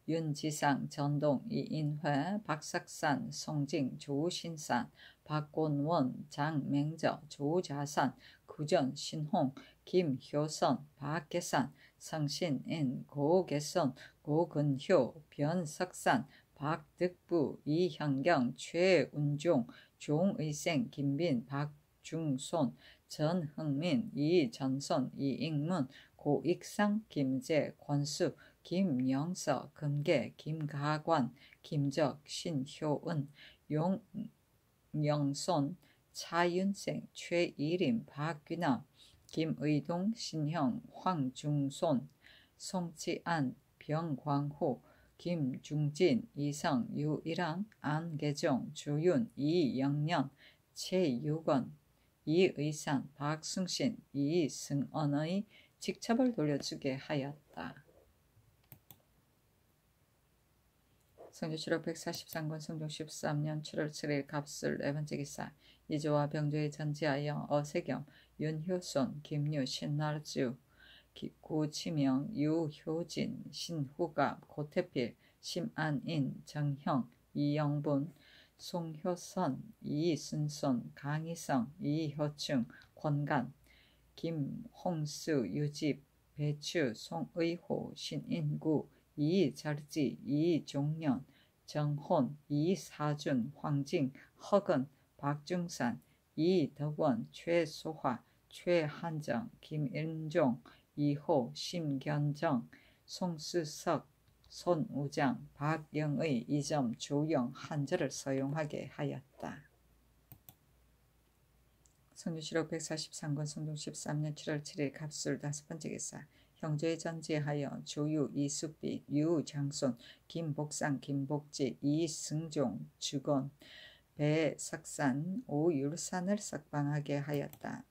Speaker 1: 윤지상, 전동, 이인회, 박석산, 송징, 조신산, 박곤원, 장맹저, 조자산, 구전, 신홍, 김효선, 박계산, 상신, 인, 고개선, 고근효, 변석산, 박득부, 이현경, 최운종, 종의생, 김빈, 박중손, 전흥민, 이전선, 이익문, 고익상, 김재, 권수, 김영서, 금계, 김가관, 김적, 신효은, 용영손, 차윤생, 최일임, 박귀남, 김의동, 신형, 황중손, 송치안, 병광호, 김중진, 이상, 유일랑 안계정, 주윤, 이영년, 최유건, 이의산, 박승신, 이승언의 직첩을 돌려주게 하였다. 성조출력 143권 성종 13년 7월 7일 갑술 네 번째 기사 이조와 병조의 전지하여 어세겸 윤효선, 김유, 신나주, 고치명, 유효진, 신후갑, 고태필, 심안인, 정형, 이영분, 송효선, 이순선, 강희성, 이효충, 권간, 김홍수, 유집, 배추, 송의호, 신인구, 이자르지, 이종년, 정혼, 이사준, 황징, 허근, 박중산, 이덕원, 최소화, 최한정, 김인종, 이호, 심견정, 송수석, 손우장, 박영의, 이점, 조영, 한자를 사용하게 하였다. 성주시록 143권 성종 13년 7월 7일 갑술 다섯 번째 기사 형제에 전제하여 조유, 이수빛, 유장손, 김복상, 김복지, 이승종, 주건, 배석산, 오율산을 석방하게 하였다.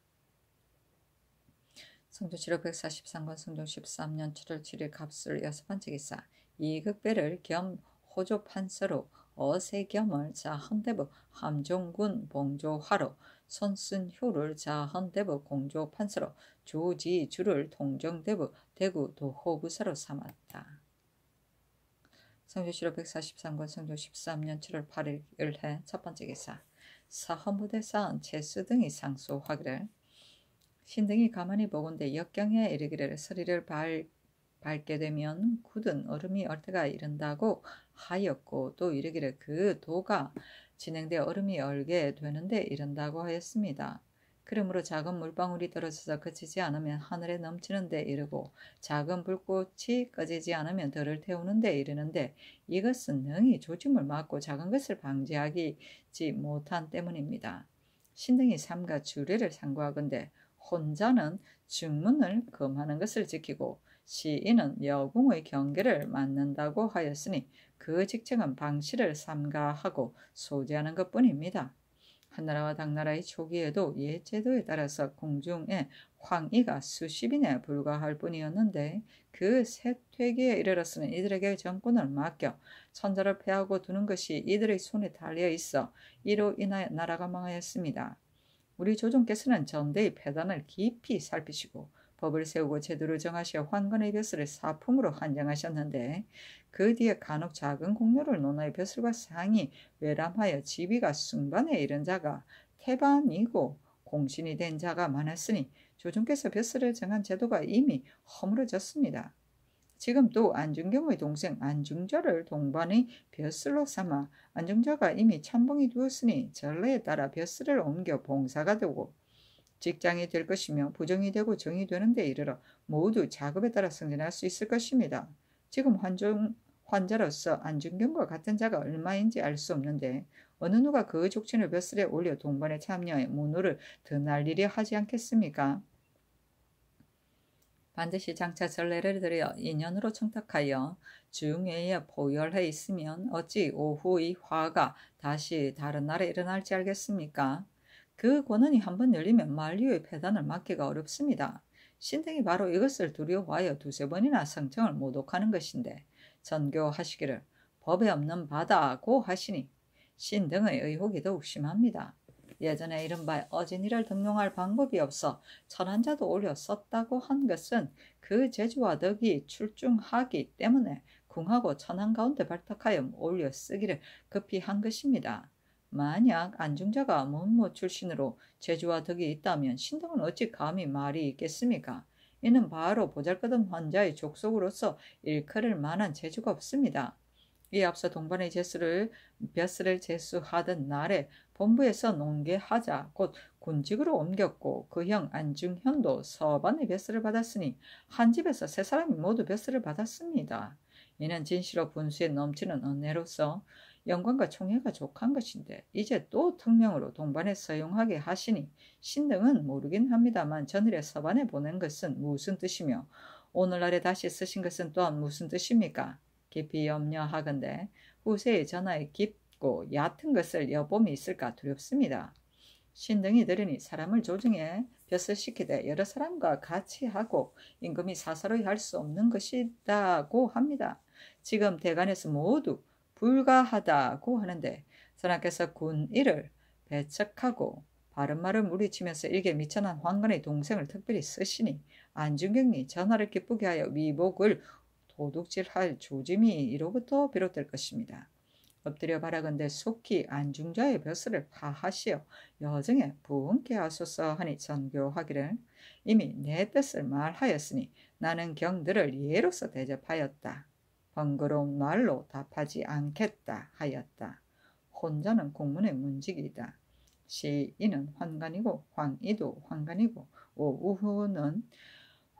Speaker 1: 성주치료 143권 성종 13년 7월 7일 갑술 여섯 번째 기사 이극배를 겸 호조판서로 어세겸을 자헌대부 함종군 봉조화로 손순효를 자헌대부 공조판서로 조지주를 동정대부 대구 도호부사로 삼았다. 성조시로 143권 성조 13년 7월 8일 일해 첫 번째 기사 사헌부대사안 체스 등이 상소하기를 신등이 가만히 보건대 역경에 이르기를 서리를 발, 밟게 되면 굳은 얼음이 얼태가 이른다고 하였고 또 이르기를 그 도가 진행돼 얼음이 얼게 되는데 이른다고 하였습니다. 그러므로 작은 물방울이 떨어져서 그치지 않으면 하늘에 넘치는 데 이르고 작은 불꽃이 꺼지지 않으면 덜을 태우는 데 이르는데 이것은 능히 조짐을 막고 작은 것을 방지하지 기 못한 때문입니다. 신등이 삼가 주례를 상고하건대 혼자는 중문을 금하는 것을 지키고 시인은 여궁의 경계를 맞는다고 하였으니 그 직책은 방실을 삼가하고 소재하는 것뿐입니다. 한나라와 당나라의 초기에도 예제도에 따라서 공중에 황의가 수십인에 불과할 뿐이었는데 그 세퇴기에 이르렀으면 이들에게 정권을 맡겨 천자를 패하고 두는 것이 이들의 손에 달려 있어 이로 인하여 나라가 망하였습니다. 우리 조종께서는 전대의 폐단을 깊이 살피시고 법을 세우고 제도를 정하시어 환관의 벼슬을 사품으로 한정하셨는데 그 뒤에 간혹 작은 공로를 논하여 벼슬과 상이 외람하여 지위가 순반에 이른 자가 태반이고 공신이 된 자가 많았으니 조종께서 벼슬을 정한 제도가 이미 허물어졌습니다. 지금도 안중경의 동생 안중절을 동반의 벼슬로 삼아 안중절가 이미 참봉이 되었으니 전례에 따라 벼슬을 옮겨 봉사가 되고 직장이 될 것이며 부정이 되고 정이 되는 데 이르러 모두 작업에 따라 승진할 수 있을 것입니다. 지금 환종, 환자로서 안중경과 같은 자가 얼마인지 알 수 없는데 어느 누가 그 족친을 벼슬에 올려 동반에 참여해 문호를 더날리려 하지 않겠습니까? 반드시 장차 전례를 드려 인연으로 청탁하여 중에에 보혈해 있으면 어찌 오후의 화가 다시 다른 날에 일어날지 알겠습니까? 그 권한이 한 번 열리면 만류의 폐단을 막기가 어렵습니다. 신등이 바로 이것을 두려워하여 두세 번이나 성청을 모독하는 것인데 전교하시기를 법에 없는 바다고 하시니 신등의 의혹이 더욱 심합니다. 예전에 이른바 어진이를 등용할 방법이 없어 천한자도 올려 썼다고 한 것은 그 재주와 덕이 출중하기 때문에 궁하고 천한 가운데 발탁하여 올려 쓰기를 급히 한 것입니다. 만약 안중자가 문무 출신으로 재주와 덕이 있다면 신등은 어찌 감히 말이 있겠습니까? 이는 바로 보잘것없는 환자의 족속으로서 일컬을 만한 재주가 없습니다. 이에 앞서 동반의 제수를 벼슬을 제수하던 날에 본부에서 농계하자 곧 군직으로 옮겼고 그 형 안중현도 서반의 벼슬을 받았으니 한 집에서 세 사람이 모두 벼슬을 받았습니다. 이는 진실로 분수에 넘치는 은혜로서 영광과 총애가 족한 것인데 이제 또 특명으로 동반에 서용하게 하시니 신등은 모르긴 합니다만 전일에 서반에 보낸 것은 무슨 뜻이며 오늘날에 다시 쓰신 것은 또한 무슨 뜻입니까? 깊이 염려하건대 후세의 전하의 깊고 얕은 것을 여범이 있을까 두렵습니다. 신등이 들으니 사람을 조정해 벼슬시키되 여러 사람과 같이 하고 임금이 사사로이 할 수 없는 것이다고 합니다. 지금 대관에서 모두 불가하다고 하는데 선하께서 군 일을 배척하고 바른말을 무리치면서 일개 미천한 황건의 동생을 특별히 쓰시니 안중경이 전하를 기쁘게 하여 위복을 도둑질할 조짐이 이로부터 비롯될 것입니다. 엎드려 바라건대 속히 안중자의 벼슬을 파하시어 여정에 부응케 하소서 하니 전교하기를 이미 내 뜻을 말하였으니 나는 경들을 예로서 대접하였다. 번거로운 말로 답하지 않겠다 하였다. 혼자는 공문의 문직이다. 시인은 환관이고 황이도 환관이고 오우후는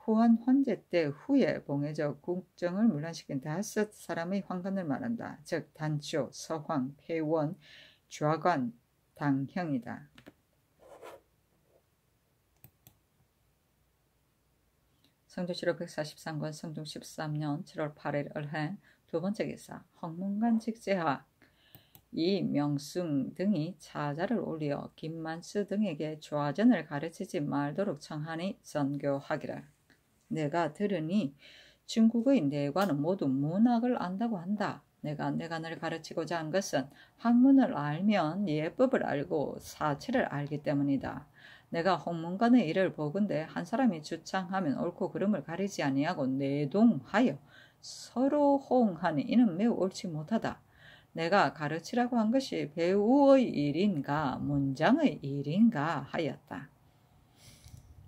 Speaker 1: 후원 헌재 때 후에 봉해적 국정을 물란시킨 다섯 사람의 황건을 말한다. 즉 단초, 서황, 폐원, 좌관, 당형이다. 성조시록 143권 성종 13년 7월 8일 을해두 번째 기사 헝문관 직제하 이 명승 등이 차자를 올려 김만수 등에게 좌전을 가르치지 말도록 청하니 전교하기라. 내가 들으니 중국의 내관은 모두 문학을 안다고 한다. 내가 내관을 가르치고자 한 것은 학문을 알면 예법을 알고 사치를 알기 때문이다. 내가 홍문관의 일을 보건대 한 사람이 주창하면 옳고 그름을 가리지 아니하고 내동하여 서로 호응하니 이는 매우 옳지 못하다. 내가 가르치라고 한 것이 배우의 일인가 문장의 일인가 하였다.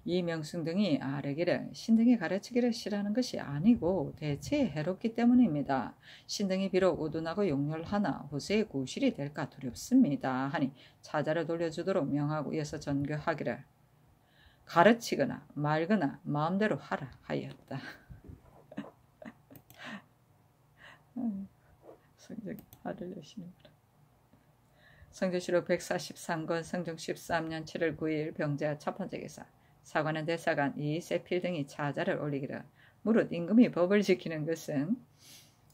Speaker 1: 이명승 등이 아래기를 신등이 가르치기를 싫어하는 것이 아니고 대체 해롭기 때문입니다. 신등이 비록 오둔하고 용렬하나 호세의 구실이 될까 두렵습니다. 하니 차자를 돌려주도록 명하고 이어서 전교하기를 가르치거나 말거나 마음대로 하라 하였다. 성적 화를 내시는구나. 성조시록 143권 성종 13년 7월 9일 병자 첫 번째 기사 사관은 대사관, 이 세필 등이 차자를 올리기라. 무릇 임금이 법을 지키는 것은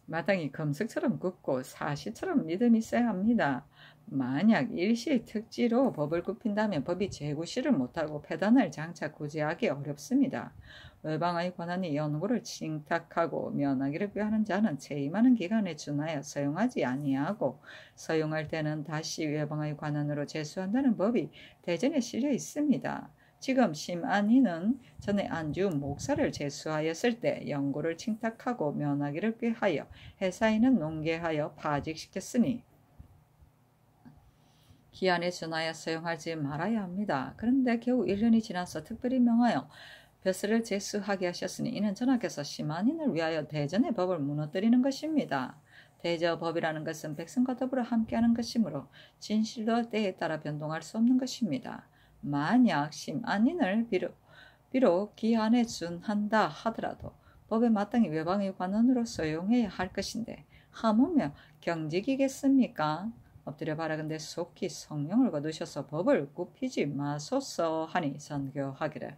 Speaker 1: 마땅히 검석처럼 굽고 사시처럼 믿음이 있어야 합니다. 만약 일시의 특지로 법을 굽힌다면 법이 재구시를 못하고 폐단을 장착 구제하기 어렵습니다. 외방의 권한이 연구를 칭탁하고 면하기를 꾀하는 자는 재임하는 기간에 준하여 사용하지 아니하고 사용할 때는 다시 외방의 권한으로 재수한다는 법이 대전에 실려 있습니다. 지금 심안이는 전에 안주 목사를 제수하였을때 영구를 칭탁하고 면하기를 꾀하여 회사인은 농계하여 파직시켰으니 기한에 준하여 사용하지 말아야 합니다. 그런데 겨우 1년이 지나서 특별히 명하여 벼슬을 제수하게 하셨으니 이는 전하께서 심한인을 위하여 대전의 법을 무너뜨리는 것입니다. 대저법이라는 것은 백성과 더불어 함께하는 것이므로 진실도 때에 따라 변동할 수 없는 것입니다. 만약 심안인을 비록, 비록 기한에 준한다 하더라도 법에 마땅히 외방의 관원으로 소용해야 할 것인데 하물며 경직이겠습니까? 엎드려 바라근데 속히 성령을 거두셔서 법을 굽히지 마소서 하니 선교하기를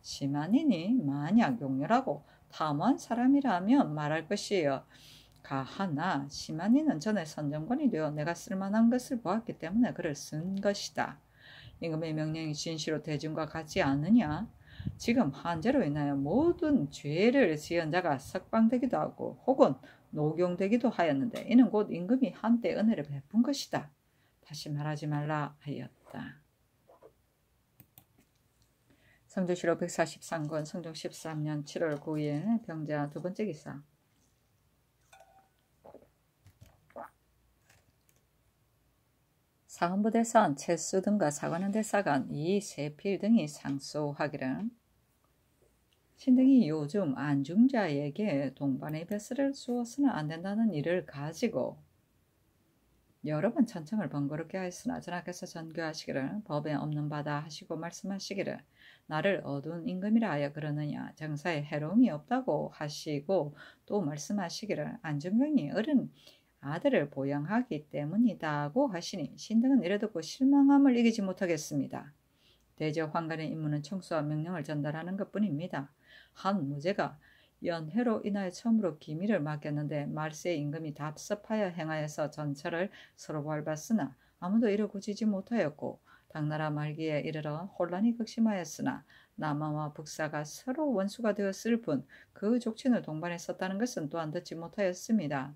Speaker 1: 심한이 만약 용렬하고 탐한 사람이라면 말할 것이요 가하나 심한이는 전에 선정권이 되어 내가 쓸만한 것을 보았기 때문에 그를 쓴 것이다. 임금의 명령이 진실로 대중과 같지 않느냐? 지금 한죄로 인하여 모든 죄를 지은 자가 석방되기도 하고 혹은 녹용되기도 하였는데 이는 곧 임금이 한때 은혜를 베푼 것이다. 다시 말하지 말라 하였다. 성조시록 143권 성종 13년 7월 9일 병자 두 번째 기사 사헌부 대사관 체스 등과 사관원 대사관 이 세필 등이 상소하기를 신등이 요즘 안중자에게 동반의 배스를 쑤어서는안 된다는 일을 가지고 여러 번 천청을 번거롭게 하였으나 전하께서 전교하시기를 법에 없는 바다 하시고 말씀하시기를 나를 어두운 임금이라 하여 그러느냐 정사에 해로움이 없다고 하시고 또 말씀하시기를 안중경이 어른 아들을 보양하기 때문이다고 하시니 신등은 이래듣고 실망함을 이기지 못하겠습니다. 대저 황간의 임무는 청소와 명령을 전달하는 것뿐입니다. 한 무제가 연회로 인하여 처음으로 기밀을 맡겼는데 말세 임금이 답습하여 행하여서 전처를 서로 밟았으나 아무도 이를 고치지 못하였고 당나라 말기에 이르러 혼란이 극심하였으나 남아와 북사가 서로 원수가 되었을 뿐 그 족친을 동반했었다는 것은 또한 듣지 못하였습니다.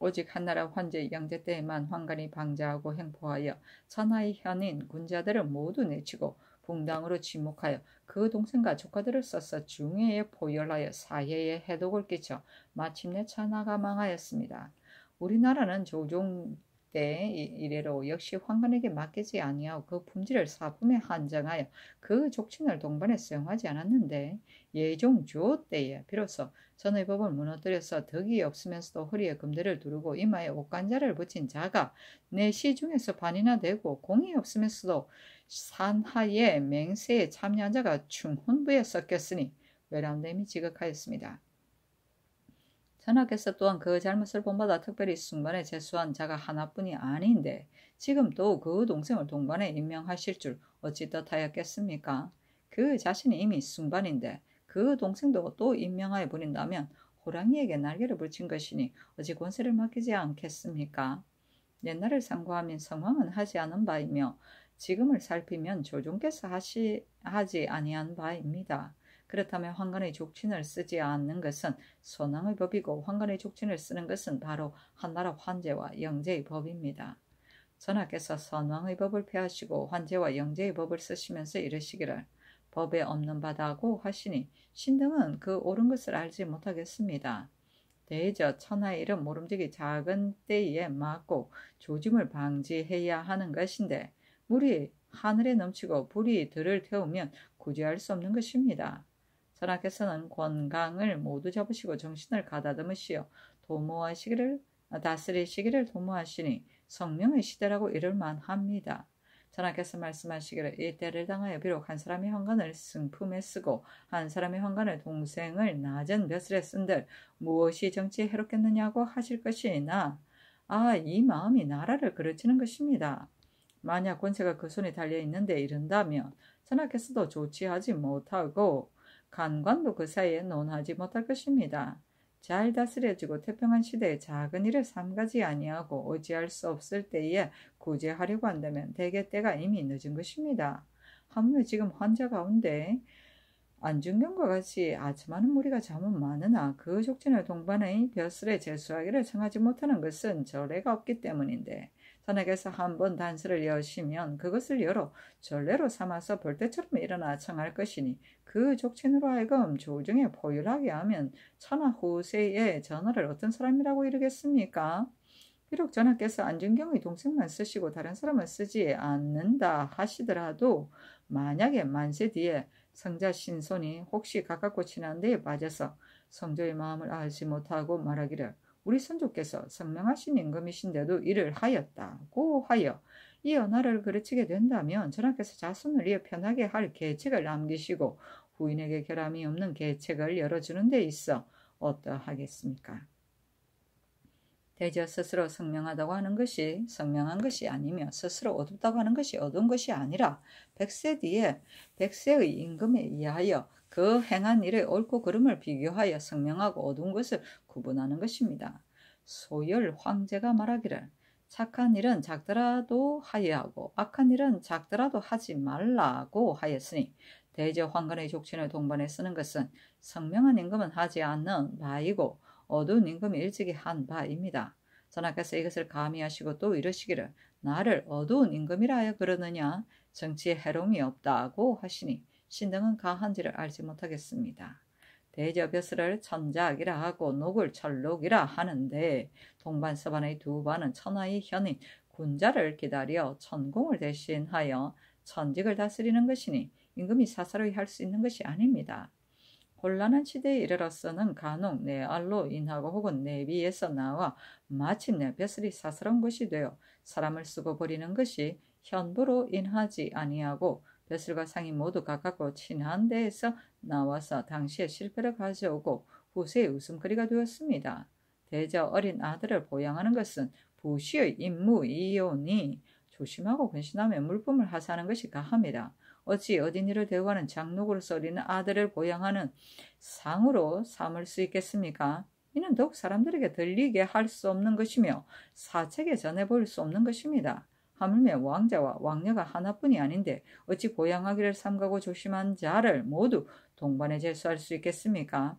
Speaker 1: 오직 한나라 환제 양제 때에만 황간이 방자하고 행포하여 천하의 현인 군자들을 모두 내치고 붕당으로 지목하여 그 동생과 조카들을 써서 중해에 포열하여 사해에 해독을 끼쳐 마침내 천하가 망하였습니다. 우리나라는 조종 때 이래로 역시 황건에게 맡기지 아니하고 그 품질을 사품에 한정하여 그 족친을 동반에 수용하지 않았는데 예종 주호 때에 비로소 전의 법을 무너뜨려서 덕이 없으면서도 허리에 금대를 두르고 이마에 옷관자를 붙인 자가 내 시중에서 반이나 되고 공이 없으면서도 산하의 맹세에 참여한 자가 충혼부에 섞였으니 외람됨이 지극하였습니다. 선하께서 또한 그 잘못을 본받아 특별히 순간에 재수한 자가 하나뿐이 아닌데 지금 도그 동생을 동반에 임명하실 줄 어찌 뜻하였겠습니까? 그 자신이 이미 순반인데 그 동생도 또 임명하여 버린다면 호랑이에게 날개를 붙인 것이니 어찌 권세를 맡기지 않겠습니까? 옛날을 상고하면 성황은 하지 않은 바이며 지금을 살피면 조종께서 하시, 하지 아니한 바입니다. 그렇다면 황건의 족친을 쓰지 않는 것은 선왕의 법이고 황건의 족친을 쓰는 것은 바로 한나라 환제와 영제의 법입니다. 전하께서 선왕의 법을 폐하시고 환제와 영제의 법을 쓰시면서 이르시기를 법에 없는 바다고 하시니 신등은 그 옳은 것을 알지 못하겠습니다. 대저 천하의 일은 모름지기 작은 때에 맞고 조짐을 방지해야 하는 것인데 물이 하늘에 넘치고 불이 들을 태우면 구제할 수 없는 것입니다. 전하께서는 건강을 모두 접으시고 정신을 가다듬으시어 도모하시기를 다스리시기를 도모하시니 성령의 시대라고 이를 만합니다. 전하께서 말씀하시기를 이 때를 당하여 비록 한 사람의 환관을 승품에 쓰고 한 사람의 환관을 동생을 낮은 벼슬에 쓴들 무엇이 정치에 해롭겠느냐고 하실 것이나 아 이 마음이 나라를 그르치는 것입니다. 만약 권세가 그 손에 달려 있는데 이른다면 전하께서도 조치하지 못하고 간관도 그 사이에 논하지 못할 것입니다. 잘 다스려지고 태평한 시대에 작은 일을 삼가지 아니하고 오지할 수 없을 때에 구제하려고 한다면 대개 때가 이미 늦은 것입니다. 하물며 지금 환자 가운데 안중경과 같이 아첨하는 무리가 잠은 많으나 그 족진을 동반의 벼슬에 재수하기를 청하지 못하는 것은 절례가 없기 때문인데 선에게서 한 번 단서를 여시면 그것을 열어 전례로 삼아서 벌떼처럼 일어나 청할 것이니 그 족친으로 하여금 조정에 포유하게 하면 천하 후세의 전하를 어떤 사람이라고 이르겠습니까? 비록 전하께서 안중경의 동생만 쓰시고 다른 사람은 쓰지 않는다 하시더라도 만약에 만세 뒤에 성자 신손이 혹시 가깝고 친한 데에 빠져서 성조의 마음을 알지 못하고 말하기를 우리 선조께서 성명하신 임금이신데도 이를 하였다고 하여 이 언어를 그르치게 된다면 전하께서 자손을 위해 편하게 할 계책을 남기시고 후인에게 결함이 없는 계책을 열어주는 데 있어 어떠하겠습니까? 대저 스스로 성명하다고 하는 것이 성명한 것이 아니며 스스로 어둡다고 하는 것이 어두운 것이 아니라 백세 뒤에 백세의 임금에 의하여 그 행한 일의 옳고 그름을 비교하여 성명하고 어두운 것을 구분하는 것입니다. 소열 황제가 말하기를 착한 일은 작더라도 하여 하고 악한 일은 작더라도 하지 말라고 하였으니 대제 황건의 족친을 동반해 쓰는 것은 성명한 임금은 하지 않는 바이고 어두운 임금이 일찍이 한 바입니다. 전하께서 이것을 가미하시고 또 이러시기를 나를 어두운 임금이라 하여 그러느냐 정치에 해로움이 없다고 하시니 신등은 강한지를 알지 못하겠습니다. 대저벼슬을 천작이라 하고 녹을 철록이라 하는데 동반 서반의 두 반은 천하의 현인 군자를 기다려 천공을 대신하여 천직을 다스리는 것이니 임금이 사사로이 할 수 있는 것이 아닙니다. 곤란한 시대에 이르러서는 간혹 내 알로 인하고 혹은 내비에서 나와 마침내 벼슬이 사스러운 것이 되어 사람을 쓰고 버리는 것이 현부로 인하지 아니하고 벼슬과 상이 모두 가깝고 친한 데에서 나와서 당시의 실패를 가져오고 후세의 웃음거리가 되었습니다. 대저 어린 아들을 보양하는 것은 부시의 임무이오니 조심하고 근신하며 물품을 하사하는 것이 가합니다. 어찌 어딘이를 대우하는 장록으로 써리는 아들을 보양하는 상으로 삼을 수 있겠습니까? 이는 더욱 사람들에게 들리게 할 수 없는 것이며 사책에 전해볼 수 없는 것입니다. 하물며 왕자와 왕녀가 하나뿐이 아닌데 어찌 고양하기를 삼가고 조심한 자를 모두 동반에 제수할 수 있겠습니까?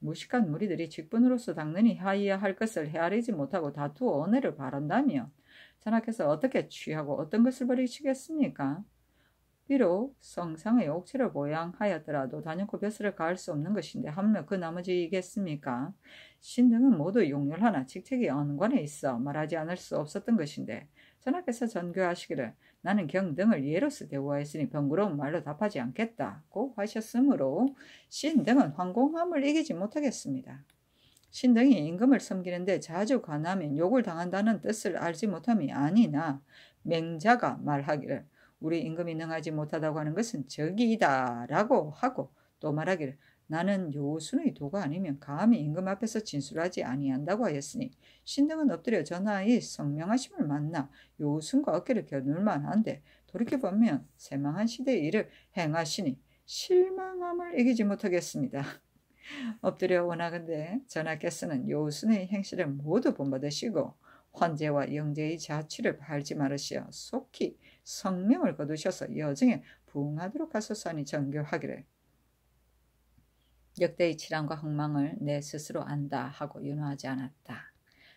Speaker 1: 무식한 무리들이 직분으로서 당연히 하이야 할 것을 헤아리지 못하고 다투어 은혜를바란다며 전하께서 어떻게 취하고 어떤 것을 버리시겠습니까? 비록 성상의 옥체를 보양하였더라도 단연코 벼슬을 가할 수 없는 것인데 하물며 그 나머지이겠습니까? 신등은 모두 용렬하나 직책이 언관에 있어 말하지 않을 수 없었던 것인데 전하께서 전교하시기를 나는 경등을 예로스 대우하였으니 번거로운 말로 답하지 않겠다고 하셨으므로 신등은 황공함을 이기지 못하겠습니다. 신등이 임금을 섬기는데 자주 관하면 욕을 당한다는 뜻을 알지 못함이 아니나 맹자가 말하기를 우리 임금이 능하지 못하다고 하는 것은 적이다라고 하고 또 말하기를 나는 요순의 도가 아니면 감히 임금 앞에서 진술하지 아니한다고 하였으니 신등은 엎드려 전하의 성명하심을 만나 요순과 어깨를 겨눌 만한데 돌이켜보면 새망한 시대의 일을 행하시니 실망함을 이기지 못하겠습니다. 엎드려 원하건대 전하께서는 요순의 행실을 모두 본받으시고 환제와 영제의 자취를 팔지 말으시어 속히 성명을 거두셔서 여정에 부응하도록 하소서하니 정교하기를 역대의 치란과 흥망을 내 스스로 안다 하고 윤호하지 않았다.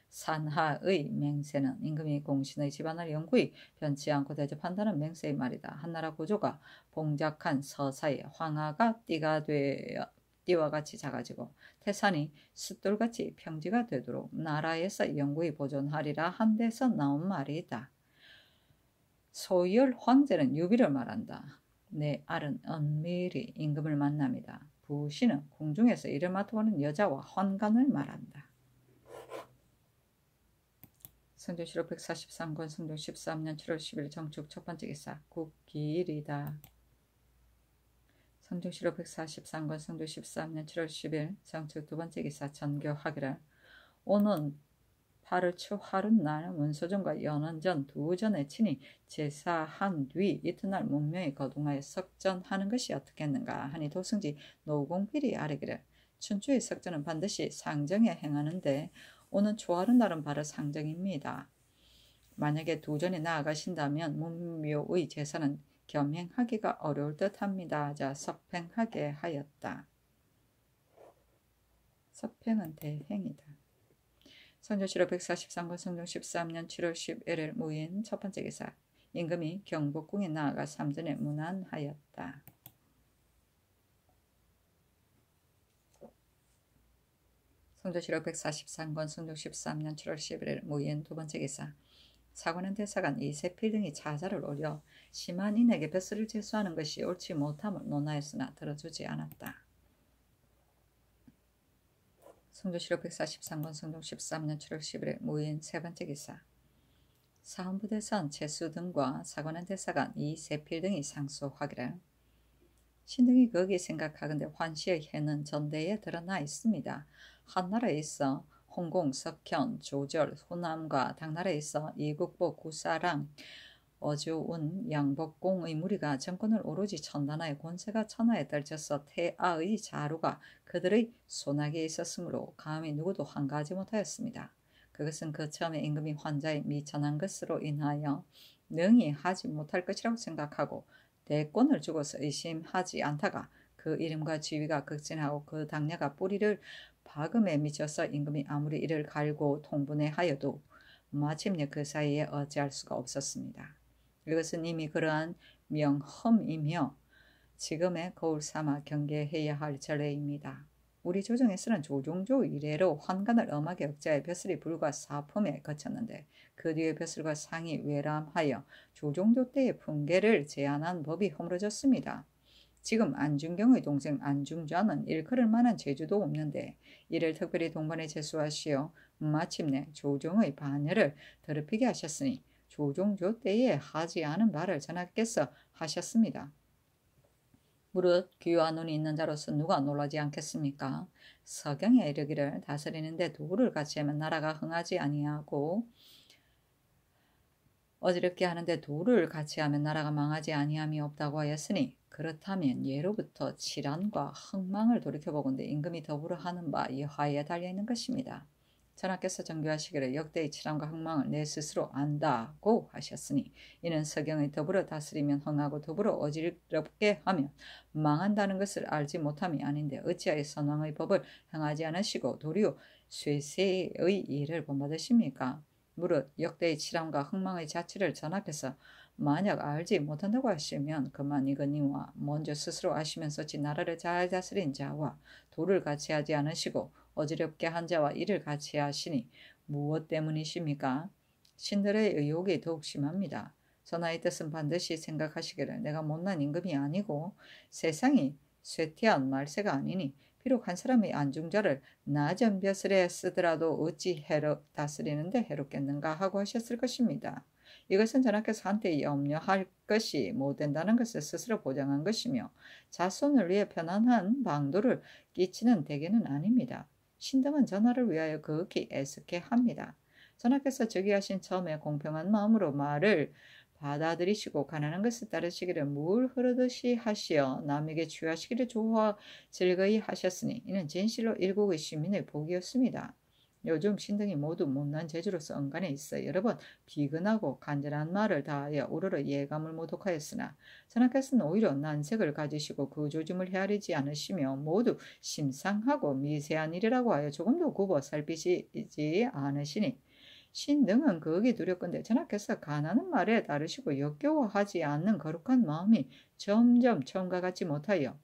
Speaker 1: 산하의 맹세는 임금이 공신의 집안을 영구히 변치 않고 대접한다는 맹세의 말이다. 한나라 고조가 봉작한 서사에 황하가 띠가 되어 띠와 같이 작아지고 태산이 숫돌같이 평지가 되도록 나라에서 영구히 보존하리라 한 데서 나온 말이다. 소열 황제는 유비를 말한다. 내 알은 은밀히 임금을 만납니다. 부시는 공중에서 이를맡아오는 여자와 헌간을 말한다. 성조시록 143권 성조 13년 7월 10일 정축 첫 번째 기사 국기일이다. 성조시록 143권 성조 13년 7월 10일 정축 두 번째 기사 전교학이라 오는 하루 추 화른 날문서전과 연원전 두 전에 치니 제사한 뒤 이튿날 문명이 거동하여 석전하는 것이 어떻겠는가 하니 도승지 노공필이 아래기를 춘추의 석전은 반드시 상정에 행하는데 오는 초하른 날은 바로 상정입니다. 만약에 두 전이 나아가신다면 문묘의 제사는 겸행하기가 어려울 듯합니다. 자, 석팽하게 하였다. 석팽은 대행이다. 성조실로 143권 성종 13년 7월 11일 무인 첫 번째 기사 임금이 경복궁에 나아가 삼전에 문안하였다. 성조실로 143권 성종 13년 7월 11일 무인 두 번째 기사 사관은 대사관 이세필 등이 자살을 올려 심한 인에게 벼슬을 제수하는 것이 옳지 못함을 논하였으나 들어주지 않았다. 성조실록 143권 성종 13년 7월 1 1일무인세 번째 기사 사헌부대선 제수 등과 사관한 대사관 이 세필 등이 상소 확인을 신등이 거기 생각하건대 환시의 해는 전대에 드러나 있습니다. 한나라에 있어 홍공, 석현, 조절, 호남과 당나라에 있어 이국보, 구사랑, 어지운 양복공의 무리가 정권을 오로지 천단하의 권세가 천하에 떨쳐서 태아의 자루가 그들의 손아귀에 있었으므로 감히 누구도 환가하지 못하였습니다. 그것은 그 처음에 임금이 환자의 미천한 것으로 인하여 능히 하지 못할 것이라고 생각하고 대권을 주고서 의심하지 않다가 그 이름과 지위가 극진하고 그 당냐가 뿌리를 박음에 미쳐서 임금이 아무리 이를 갈고 통분해 하여도 마침내 그 사이에 어찌할 수가 없었습니다. 이것은 이미 그러한 명험이며 지금의 거울 삼아 경계해야 할 전례입니다. 우리 조정에서는 조종조 이래로 환관을 엄하게 억제해 벼슬이 불과 사품에 거쳤는데 그 뒤에 벼슬과 상이 외람하여 조종조 때의 풍계를 제한한 법이 허물어졌습니다. 지금 안중경의 동생 안중좌는 일컬을 만한 재주도 없는데 이를 특별히 동반에 제수하시어 마침내 조종의 반열을 더럽히게 하셨으니 조종조 때에 하지 않은 말을 전하겠어 하셨습니다. 무릇 귀와 눈이 있는 자로서 누가 놀라지 않겠습니까? 서경에 이르기를 다스리는데 도를 같이 하면 나라가 흥하지 아니하고 어지럽게 하는데 도를 같이 하면 나라가 망하지 아니함이 없다고 하였으니 그렇다면 예로부터 치란과 흥망을 돌이켜보건대 임금이 더불어 하는 바이 화에 달려있는 것입니다. 전하께서 정교하시기를 역대의 치람과 흥망을 내 스스로 안다고 하셨으니 이는 서경의 더불어 다스리면 흥하고 더불어 어지럽게 하며 망한다는 것을 알지 못함이 아닌데 어찌하여 선왕의 법을 행하지 않으시고 도리어 쇠세의 일을 본받으십니까? 무릇 역대의 치람과 흥망의 자취를 전하께서 만약 알지 못한다고 하시면 그만 이거니와 먼저 스스로 아시면서 지 나라를 잘 다스린 자와 도를 같이 하지 않으시고 어지럽게 한 자와 일을 같이 하시니 무엇 때문이십니까? 신들의 의혹이 더욱 심합니다. 전하의 뜻은 반드시 생각하시기를 내가 못난 임금이 아니고 세상이 쇠퇴한 말세가 아니니 비록 한 사람이 안중자를 낮은 벼슬에 쓰더라도 어찌 해로, 다스리는데 해롭겠는가 하고 하셨을 것입니다. 이것은 전하께서 한테 염려할 것이 못 된다는 것을 스스로 보장한 것이며 자손을 위해 편안한 방도를 끼치는 대개는 아닙니다. 신등은 전하를 위하여 그윽히 애석해 합니다. 전하께서 즉위하신 처음에 공평한 마음으로 말을 받아들이시고 가난한 것을 따르시기를 물 흐르듯이 하시어 남에게 주하시기를 좋아 즐거이 하셨으니 이는 진실로 일국의 시민의 복이었습니다. 요즘 신등이 모두 못난 재주로서 은간에 있어 여러 번 비근하고 간절한 말을 다하여 우르르 예감을 모독하였으나 선하께서는 오히려 난색을 가지시고 그 조짐을 헤아리지 않으시며 모두 심상하고 미세한 일이라고 하여 조금도 굽어 살피시지 않으시니 신등은 거기 두렵건데 전하께서 가난한 말에 따르시고 역겨워하지 않는 거룩한 마음이 점점 처음과 같지 못하여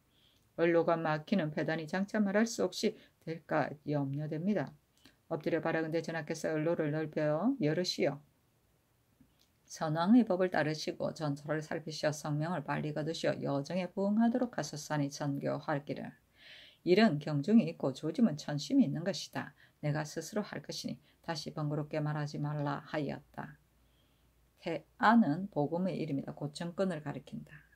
Speaker 1: 얼로가 막히는 배단이 장차 말할 수 없이 될까 염려됩니다. 엎드려 바라근대 전하께서 을로를 넓혀 열으시어 전왕의 법을 따르시고 전설을 살피시어 성명을 빨리 거두시어 여정에 부응하도록 하소서니 전교하기를. 일은 경중이 있고 조짐은 천심이 있는 것이다. 내가 스스로 할 것이니 다시 번거롭게 말하지 말라 하였다. 태아는 복음의 이름이다. 고청권을 가리킨다.